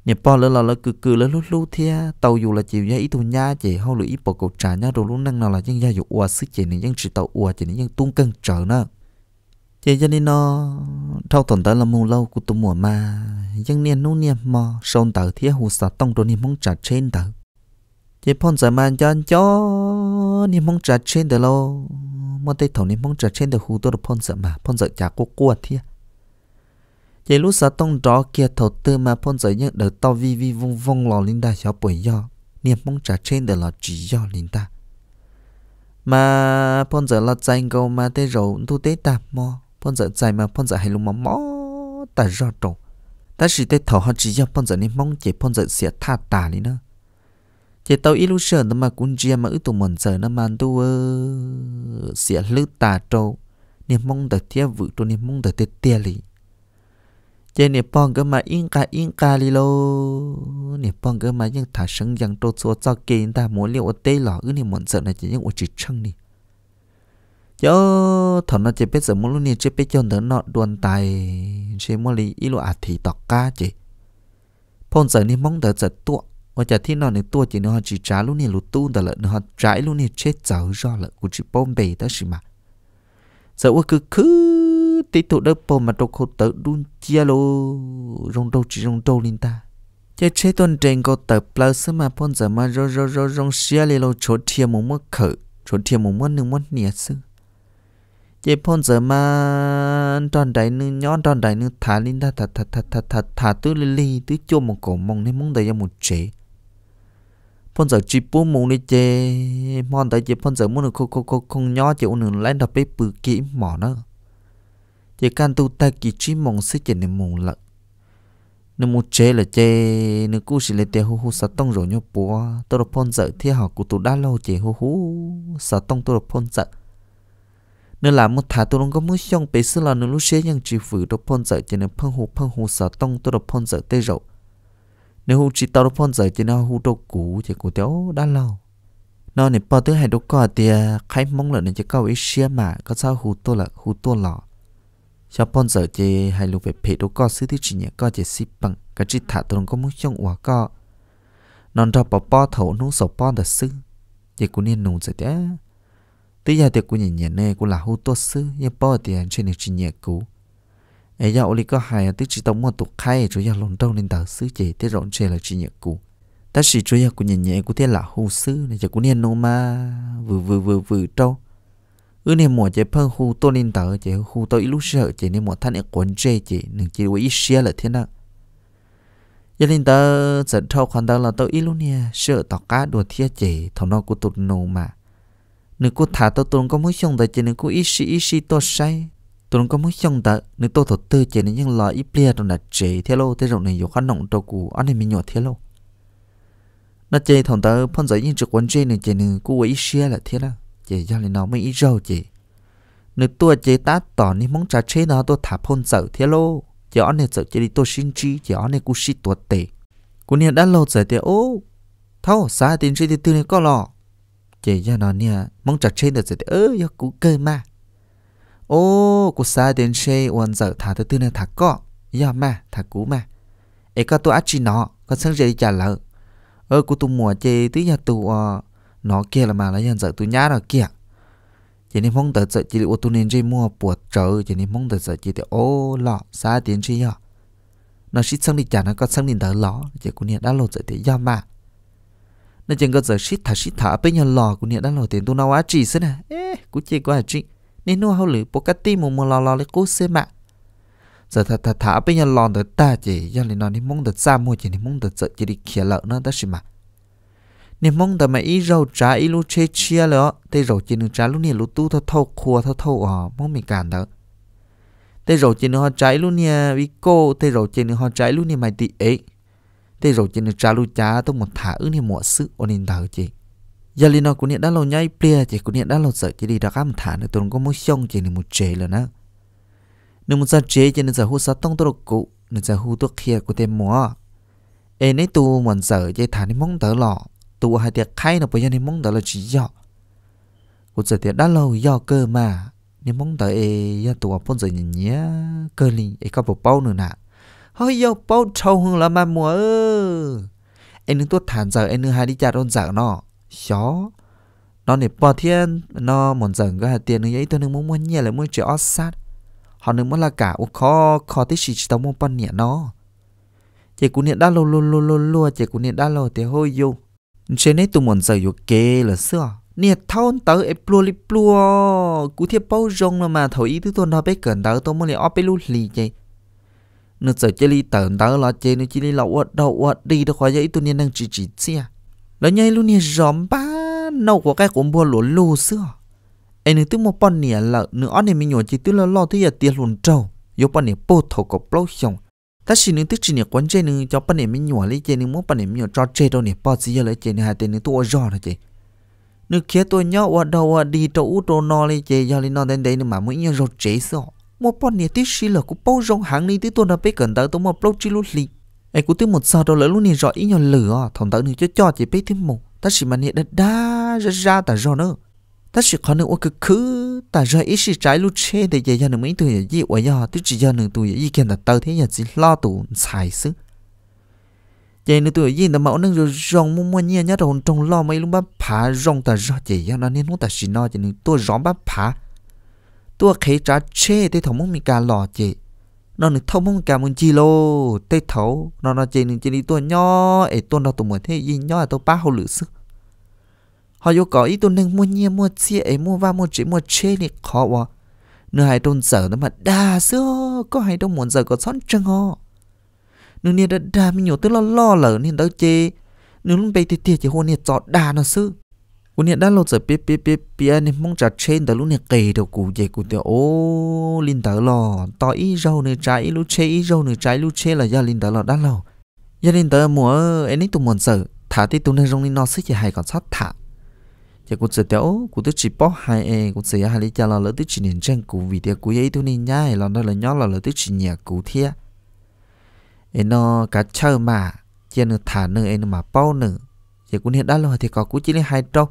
nè po lỡ lỡ cứ cứ lỡ lút lút thia tàu dù là chiều ra ít thua nha chỉ hậu lưỡi ít bỏ cầu trà nhá rồi lúc năng nào là những gia dục ua sức chỉ những chỉ tàu ua chỉ những tung cân trở nữa chỉ cho nên nó thâu tổn tới là mù lâu của tụ mùa mà dân niên nô niên mò sơn tờ thiết hồ sọ tông rồi niên mong trả trên tờ chỉ phong sợ mà cho anh cho niên mong trả trên tờ lâu mà tây thổ niên mong trả trên tờ hồ tôi được phong sợ mà phong sợ trả cô cua thiết chỉ lúc sợ tông đó kia thổ tư mà phong sợ nhận được to vi vi vung vung lò linh đa xóa bụi do niên mong trả trên tờ là chỉ do linh ta mà phong sợ là tranh cầu mà tê rồi thu tế tạp mò bọn giờ dài mà bọn giờ hay luôn mà mó ta rõ trộn ta chỉ tới thầu họ chỉ do bọn giờ nên mong chỉ bọn giờ sẽ tha tà đi nữa chỉ tao ít lúc sợ nó mà cũng chỉ mà ít tụ mình giờ nó mà tu ơ sẽ lư tà trâu nên mong đợi tia vự trâu nên mong đợi tia tia đi, chỉ nên bọn cái mà yên cả yên cả đi lô nên bọn cái mà yên thả sưng những trâu chúa cho kia ta muốn liệu ở tây lò ước nên mòn giờ này chỉ yên ở chỉ trăng đi cho ô thọ nó chỉ biết giờ mỗi lúc này chỉ biết cho nó nọ đuôn tài chế mỗi lý ít lúc à thì tọc cá chế phong giờ này mong đợi giờ tua và giờ thì nó này tua chỉ nó chỉ trả luôn nè lúc tu đợi lợn nó trái luôn nè chết cháu do lợn của chỉ bom bể đó xí mà giờ ô cứ cứ tí tụ đất bom mà đâu khổ tự đun chia lô rong đâu chỉ rong đâu linh ta chế chế tuần trên có tờ plus mà phong giờ mà rong rong rong rong xia lê lô chỗ thiêm một mất khử chỗ thiêm một mất nương mất nhiệt xưa chế phun giờ mà tròn đấy nữ nhón tròn đấy nữ thả linh ta thả thả thả thả thả thả tứ lì lì tứ chua một cổ mông nên muốn đầy ra một chế phôn giờ chỉ bố mông đi chế mòn đấy chế phun giờ muốn được không không không không nhó chế ôn nửa lấy đập bếp bự kỹ mỏ nó chế can tu tay kỳ chỉ mông sẽ chế nên mông lợn nếu muốn chế là chế nếu cú chỉ lấy tiền hú hú sát tông rồi nhau búa tôi được phun giờ thì họ cụ tụ đã lâu chế hú hú sát tông tôi được phun giờ nên là một thả tôi không có muốn xong bế sư là nó lúc xế nhưng chỉ phử đồ phong dạy cho nên phân hồ phân hồ sở tông tôi đồ phong dạy tê rậu nếu hồ chỉ tao đồ phong dạy cho nên hồ đồ cũ thì cổ téo đã lâu nó nè bao thứ hai đồ cỏ thì khai mong là nên cho cao ý xia mà có sao hồ tôi là hồ tôi lọ cho phong dạy thì hai lúc về phê đồ cỏ sư thì chỉ nhẹ cỏ chỉ xí bằng cái chỉ thả tôi không có muốn xong ủa cỏ non cho bỏ bỏ thầu nung sổ bỏ đất sư thì cũng nên nung dạy thế tí giờ thì của nhìn nhận nè cô là hô tốt sư như bỏ tiền trên được chỉ nhẹ cũ ấy giờ oli có hài tí chỉ tổng một tục khai chủ giờ lồng trong nên tờ sư chỉ tí rộn chè là chỉ nhẹ cũ ta chỉ chủ giờ của nhìn nhẹ của thế là hô sư này giờ của nên nô ma vừa vừa vừa vừa trâu ư nên mùa chế phân hô tốt nên tờ chế hô tôi ít lúc sợ chế nên mùa thanh ấy quấn chè chế nên chỉ với ít xe là thế nào giờ nên tớ dẫn thâu khoản tờ là tớ ít lúc nè sợ tỏ cá đùa thiết chế thằng nó của tụt nô mà nếu cô thả tôi tôi có muốn xong đời chỉ nên cô ít xí ít xí tôi say tôi có muốn xong đời nếu tôi thật tư chỉ nên những lo ít bia rồi là chế thế lâu thế rồi này dù khăn nọng đâu cụ anh em mình nhỏ thế lâu nó chế thằng tớ phân giải những trực quan chế này chỉ nên cô ít xí là thế là chỉ do là nó mới ít rau chỉ nếu tôi chế tá tỏ nên muốn trả chế nó tôi thả phân giải thế lâu chỉ anh này sợ chỉ đi tôi xin chi chỉ anh này cô xin tuột tệ cô này đã lâu rồi thì ô thâu xa tiền chơi thì tư này có lọ chỉ cho nó nè mong chặt trên được rồi ơ yo cú cơ mà ô cú xa đến xe uẩn giờ thả tới tư này thả cọ yo mà thả cú mà ấy có tôi át chỉ nó có sáng giờ đi trả lời ơ cú tụ mùa chê tí nhà tụ ờ, nó kia là mà lấy hiện giờ tụ nhá rồi kia chỉ nên mong tới giờ chỉ là tu nên chơi mua bùa trợ chỉ nên mong tới giờ chỉ để ô lọ xa đến chơi yo nó xích sang đi trả nó có sang đi đỡ lọ chỉ cú nè đã lột giờ thì yo mà nên chẳng có giờ shit thả shit thả bây giờ lò của nhiệt đang lò tiền tu nào á chỉ xí nè ê cú chê có à chị nên nuôi hao lử bocati mù mù lò lò lấy cú xe mạ giờ thả thả thả bây giờ lò đợt ta chỉ do nên nó nên mong được xa mua chỉ nên mong được sợ chỉ đi kia lợn nó ta xí mà nên mong được mà ý rau trà ý lu chê chia lỡ tê rau chỉ nên trà lu nè lu tu thâu thâu khua thâu thâu ờ, à mong mình cản đó tê rau chỉ nên họ trái lu nè vì cô tê rau chỉ nên họ trái lu nè mày tị ấy thế rồi trên trả lu trả tôi một thả ứng thì mọi sự ổn định thở chị giờ liền nói của nhận đã lâu nhảy plia chị của nhận đã lâu sợ chị đi ra các thả nữa tôi có muốn xong chị nên một chế là nữa nên một giờ chế cho nên giờ hú sát tông tôi được cụ nên giờ hú tôi kia của tên mùa em ấy tu mình sợ chị thả nên mong tớ lọ tu hai tiệc khai nó bây giờ nên mong tớ là chỉ dọ cũng giờ tiệc đã lâu do cơ mà nên mong tớ ấy giờ tu ở bên giờ nhìn nhé cơ linh ấy có bộ bao nữa nè hơi dọ bao trâu hơn là mà mùa ơi anh nương tốt thản giờ anh nương hai đi cha đôn giảng nó chó nó nè bỏ thiên nó muốn giảng có hạt tiền nương vậy tôi nương muốn mua nhẹ là muốn chơi sát họ nương muốn là cả u khó khó tích chỉ tao muốn bắn nhẹ nó chị cũng niệm đã lâu lâu lâu lâu lâu chị cũng niệm đã lâu thì hơi vô trên đấy tôi muốn giảng vô kê là xưa nè thao tớ e plua li plua cú thiệp bao rong mà thổi ý thứ tôi nó bé cần tớ tôi muốn lại óp bé lú lì chị nó sợ chơi li tởn tớ là chơi nó chơi li lậu ở đâu ở đi đâu khỏi giấy tôi nên đang chỉ chỉ xe nó nhảy luôn nè giòm ba nâu của cái cũng buồn lúa lù xưa em nữ tức một bọn nè là nữ anh em mình nhồi chỉ tức là lo thứ giờ tiền luôn trâu yo bọn nè bô thầu có bao xong ta chỉ nữ tức chỉ nè quan chơi nè, cho bọn nè mình nhồi lấy chơi nè muốn bọn nè mình nhồi cho chơi đâu nè bao gì giờ lấy chơi nè hai tên nữ tôi giò rồi chơi nữ kia tôi nhớ ở đâu đi đâu út trâu no lấy chơi giờ lấy no đến đây nè mà muốn nhồi rồi chế sao một bọn nè tí xí là cũng bao rong hàng này tí tôi đã biết gần tới tôi mua bao chi lúc lì ai cũng tiếng một sao đâu lỡ lúc nhìn rõ ý nhau lửa thằng tới nữa cho cho chỉ biết thêm một ta chỉ mà nè đã đa ra ra ta rồi nữa ta chỉ khó nữa cực cứ ta ra ý xí trái lúc chê để dạy cho nữa mấy tuổi gì ở nhà tôi chỉ cho nữa tuổi gì kiện là tới thế nhà chỉ lo tụ xài xứ vậy nữa tuổi gì là mẫu nâng rồi rong mua mua nhia nhá rồi trong lo mấy lúc bắp phá rong ta ra chỉ cho nó nên nó ta chỉ nói cho nên tôi rong bắp phá ตัวเขจ้าเช่ได้ถมมีการหล่อเจนอนทมงการมึงจีโล เตเถานอนเจนึงเจนี่ตัวย่อไอตัวเราตัวเหมือนเทยินย่อตัวป้าเขาหรือซึ họ yêu cầu ý tôi nâng mua nhia mua chia ấy mua va mua chỉ mua chê nị khó quá nửa hai tôn sở nó mà đa xưa có hai đông muốn giờ có sót chân họ nửa nia đã đa mình nhiều tôi lo lo lở nên tao chê nửa lúc bây thì tiệt chỉ hôn nia chọt đa nó sư กูเนี่ยด้านเราจะเปียเปียเปียเปียเนี่ยมองจะเชนแต่ลูกเนี่ยเกยเดียวกูเยกูเดียวโอ้ลินเตอร์หล่อต่ออีเราเนี่ยใจลูกเชอีเราเนี่ยใจลูกเชล่ะยาลินเตอร์หล่อด้านเรายาลินเตอร์มัวเอ็นี่ตัวมันเสอถาที่ตัวเนี่ยตรงนี้นอนซึ่งจะหายก่อนซัดถาเดี๋ยวกูจะเดี๋ยวกูต้องจีบป้อหายเองกูจะยาหายลิจาเราเลยต้องจีเนี่ยเจ้งกูวิเดียวกูยัยตัวนี้ง่ายเราเนี่ยเลยย้อนเราเลยต้องจีเนี่ยกูเทียเอ็นอกัดเชื่อมาเจนถาเนื้อเอ็นมาเป้าเนื้อเดี๋ยวกูเนี่ยด้านเรา thì có cú chỉ là hai trâu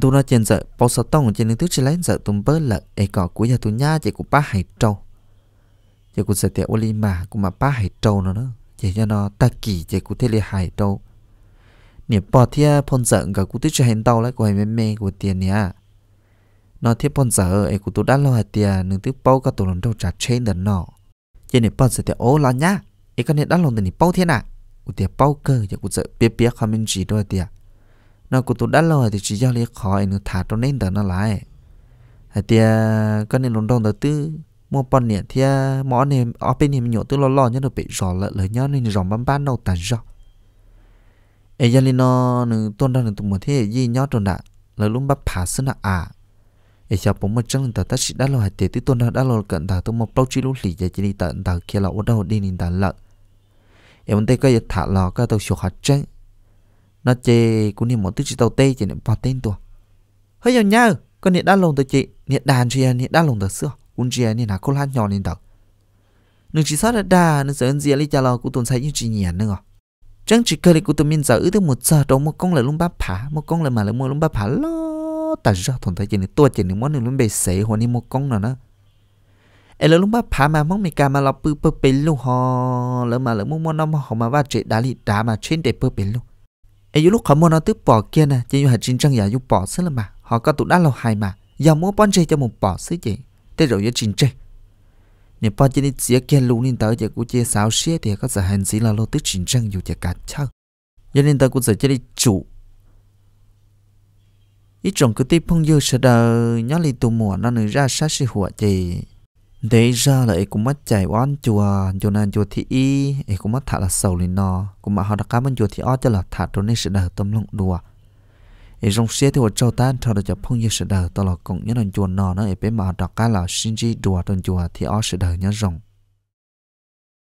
tôi nó chen giờ bao sợ tông trên những thứ chỉ lấy giờ tụm bớt là ai cỏ của nhà tôi nhá chỉ của ba hải trâu chỉ của giờ tiệm oli mà của mà ba hải trâu nó nữa chỉ cho nó ta kỳ chỉ của thế là hải trâu nè bỏ thia phong giận cả của tôi chỉ hành tàu lại của mẹ mẹ của tiền nè nó thiết phong giờ ấy của tôi đã lo hạt tiền những thứ bao cả tôi làm đâu trả trên đợt nọ chỉ nè bỏ giờ tiệm ô là nhá ấy cái này đã làm từ nè bao thiên à của tiệm bao cơ chỉ của giờ biết biết comment gì đôi tiệm nó cũng tụt đã lâu thì chỉ do lý khỏi nó thả trong nên đó nó lại hay thì cái này lồng đồng đầu tư mua bón nè thì mỏ nè ở bên em nhổ tư lo lo nhớ được bị rõ lợ lợ nhớ nên rõ bám bám đâu tàn rõ ấy giờ nó nửa tuần đó nửa tuần một thế gì nhớ tròn đã là lúc bắt phá sinh à ấy giờ bỗng một chân lên tờ ta chỉ đã lo hay thì tư tuần đó đã lo cận tờ tôi một bao chi lúc lì giờ chỉ đi tận tờ kia là ở đâu đi nhìn tờ lợ em muốn thấy cái thả lò cái tàu sổ hạt trắng nó chê cũng niệm một tức chỉ tàu tê chỉ niệm vào tên tua hơi nhiều nhau con niệm đã lồng tới chị niệm đàn chia à, niệm đã lồng tới xưa cũng chia à, niệm là cô lan nhỏ niệm tàu nương chỉ sót đã đà nương sợ ơn gì lý cha lo cũng tồn sai như chị nhỉ nữa chẳng chỉ cơ lý của tụi mình giờ ứ tới một giờ đó một con lại luôn bắp phá một con lại mà lại mua lúng bắp phá lo ta ra thằng thấy chị niệm tua chỉ niệm món niệm luôn bề sể hoặc niệm một con nào nữa ai lỡ lúc mà phá mà mong mình cả mà lọc bự bự bể luôn họ lỡ mà lỡ muốn muốn nó mà họ mà va chuyện đá lì đá mà chuyên để bự bể luôn ấy lúc họ muốn nó tiếp bỏ kia nè chỉ như hạt chính trang giả giúp bỏ xứ là mà họ có tụ đã lâu hài mà giờ muốn bón chơi cho một bỏ xứ gì thế rồi với chính trang nếu bón chỉ đi chia kia luôn nên tới giờ cũng chia sáu xe thì có sợ hành gì là lâu tức chính trang dù chả cả chắc giờ nên tới cũng sợ chỉ đi chủ ít trồng cứ tiếp phong dư sẽ đời nhớ lì tụ mùa nó nở ra sát sự hùa gì để ra là cũng mất chạy oan chùa cho nên chùa thì y cũng mất thả là sầu lên nó cũng mà họ đã cảm ơn chùa thì o cho là thả cho nên sự đời tâm lòng đùa ấy trong xe thì họ trâu tan cho được cho phong như sự đời tao là cũng nhớ là chùa nó nó ấy bên mà đặt cái là xin chi đùa trong chùa thì o sự đời nhớ rộng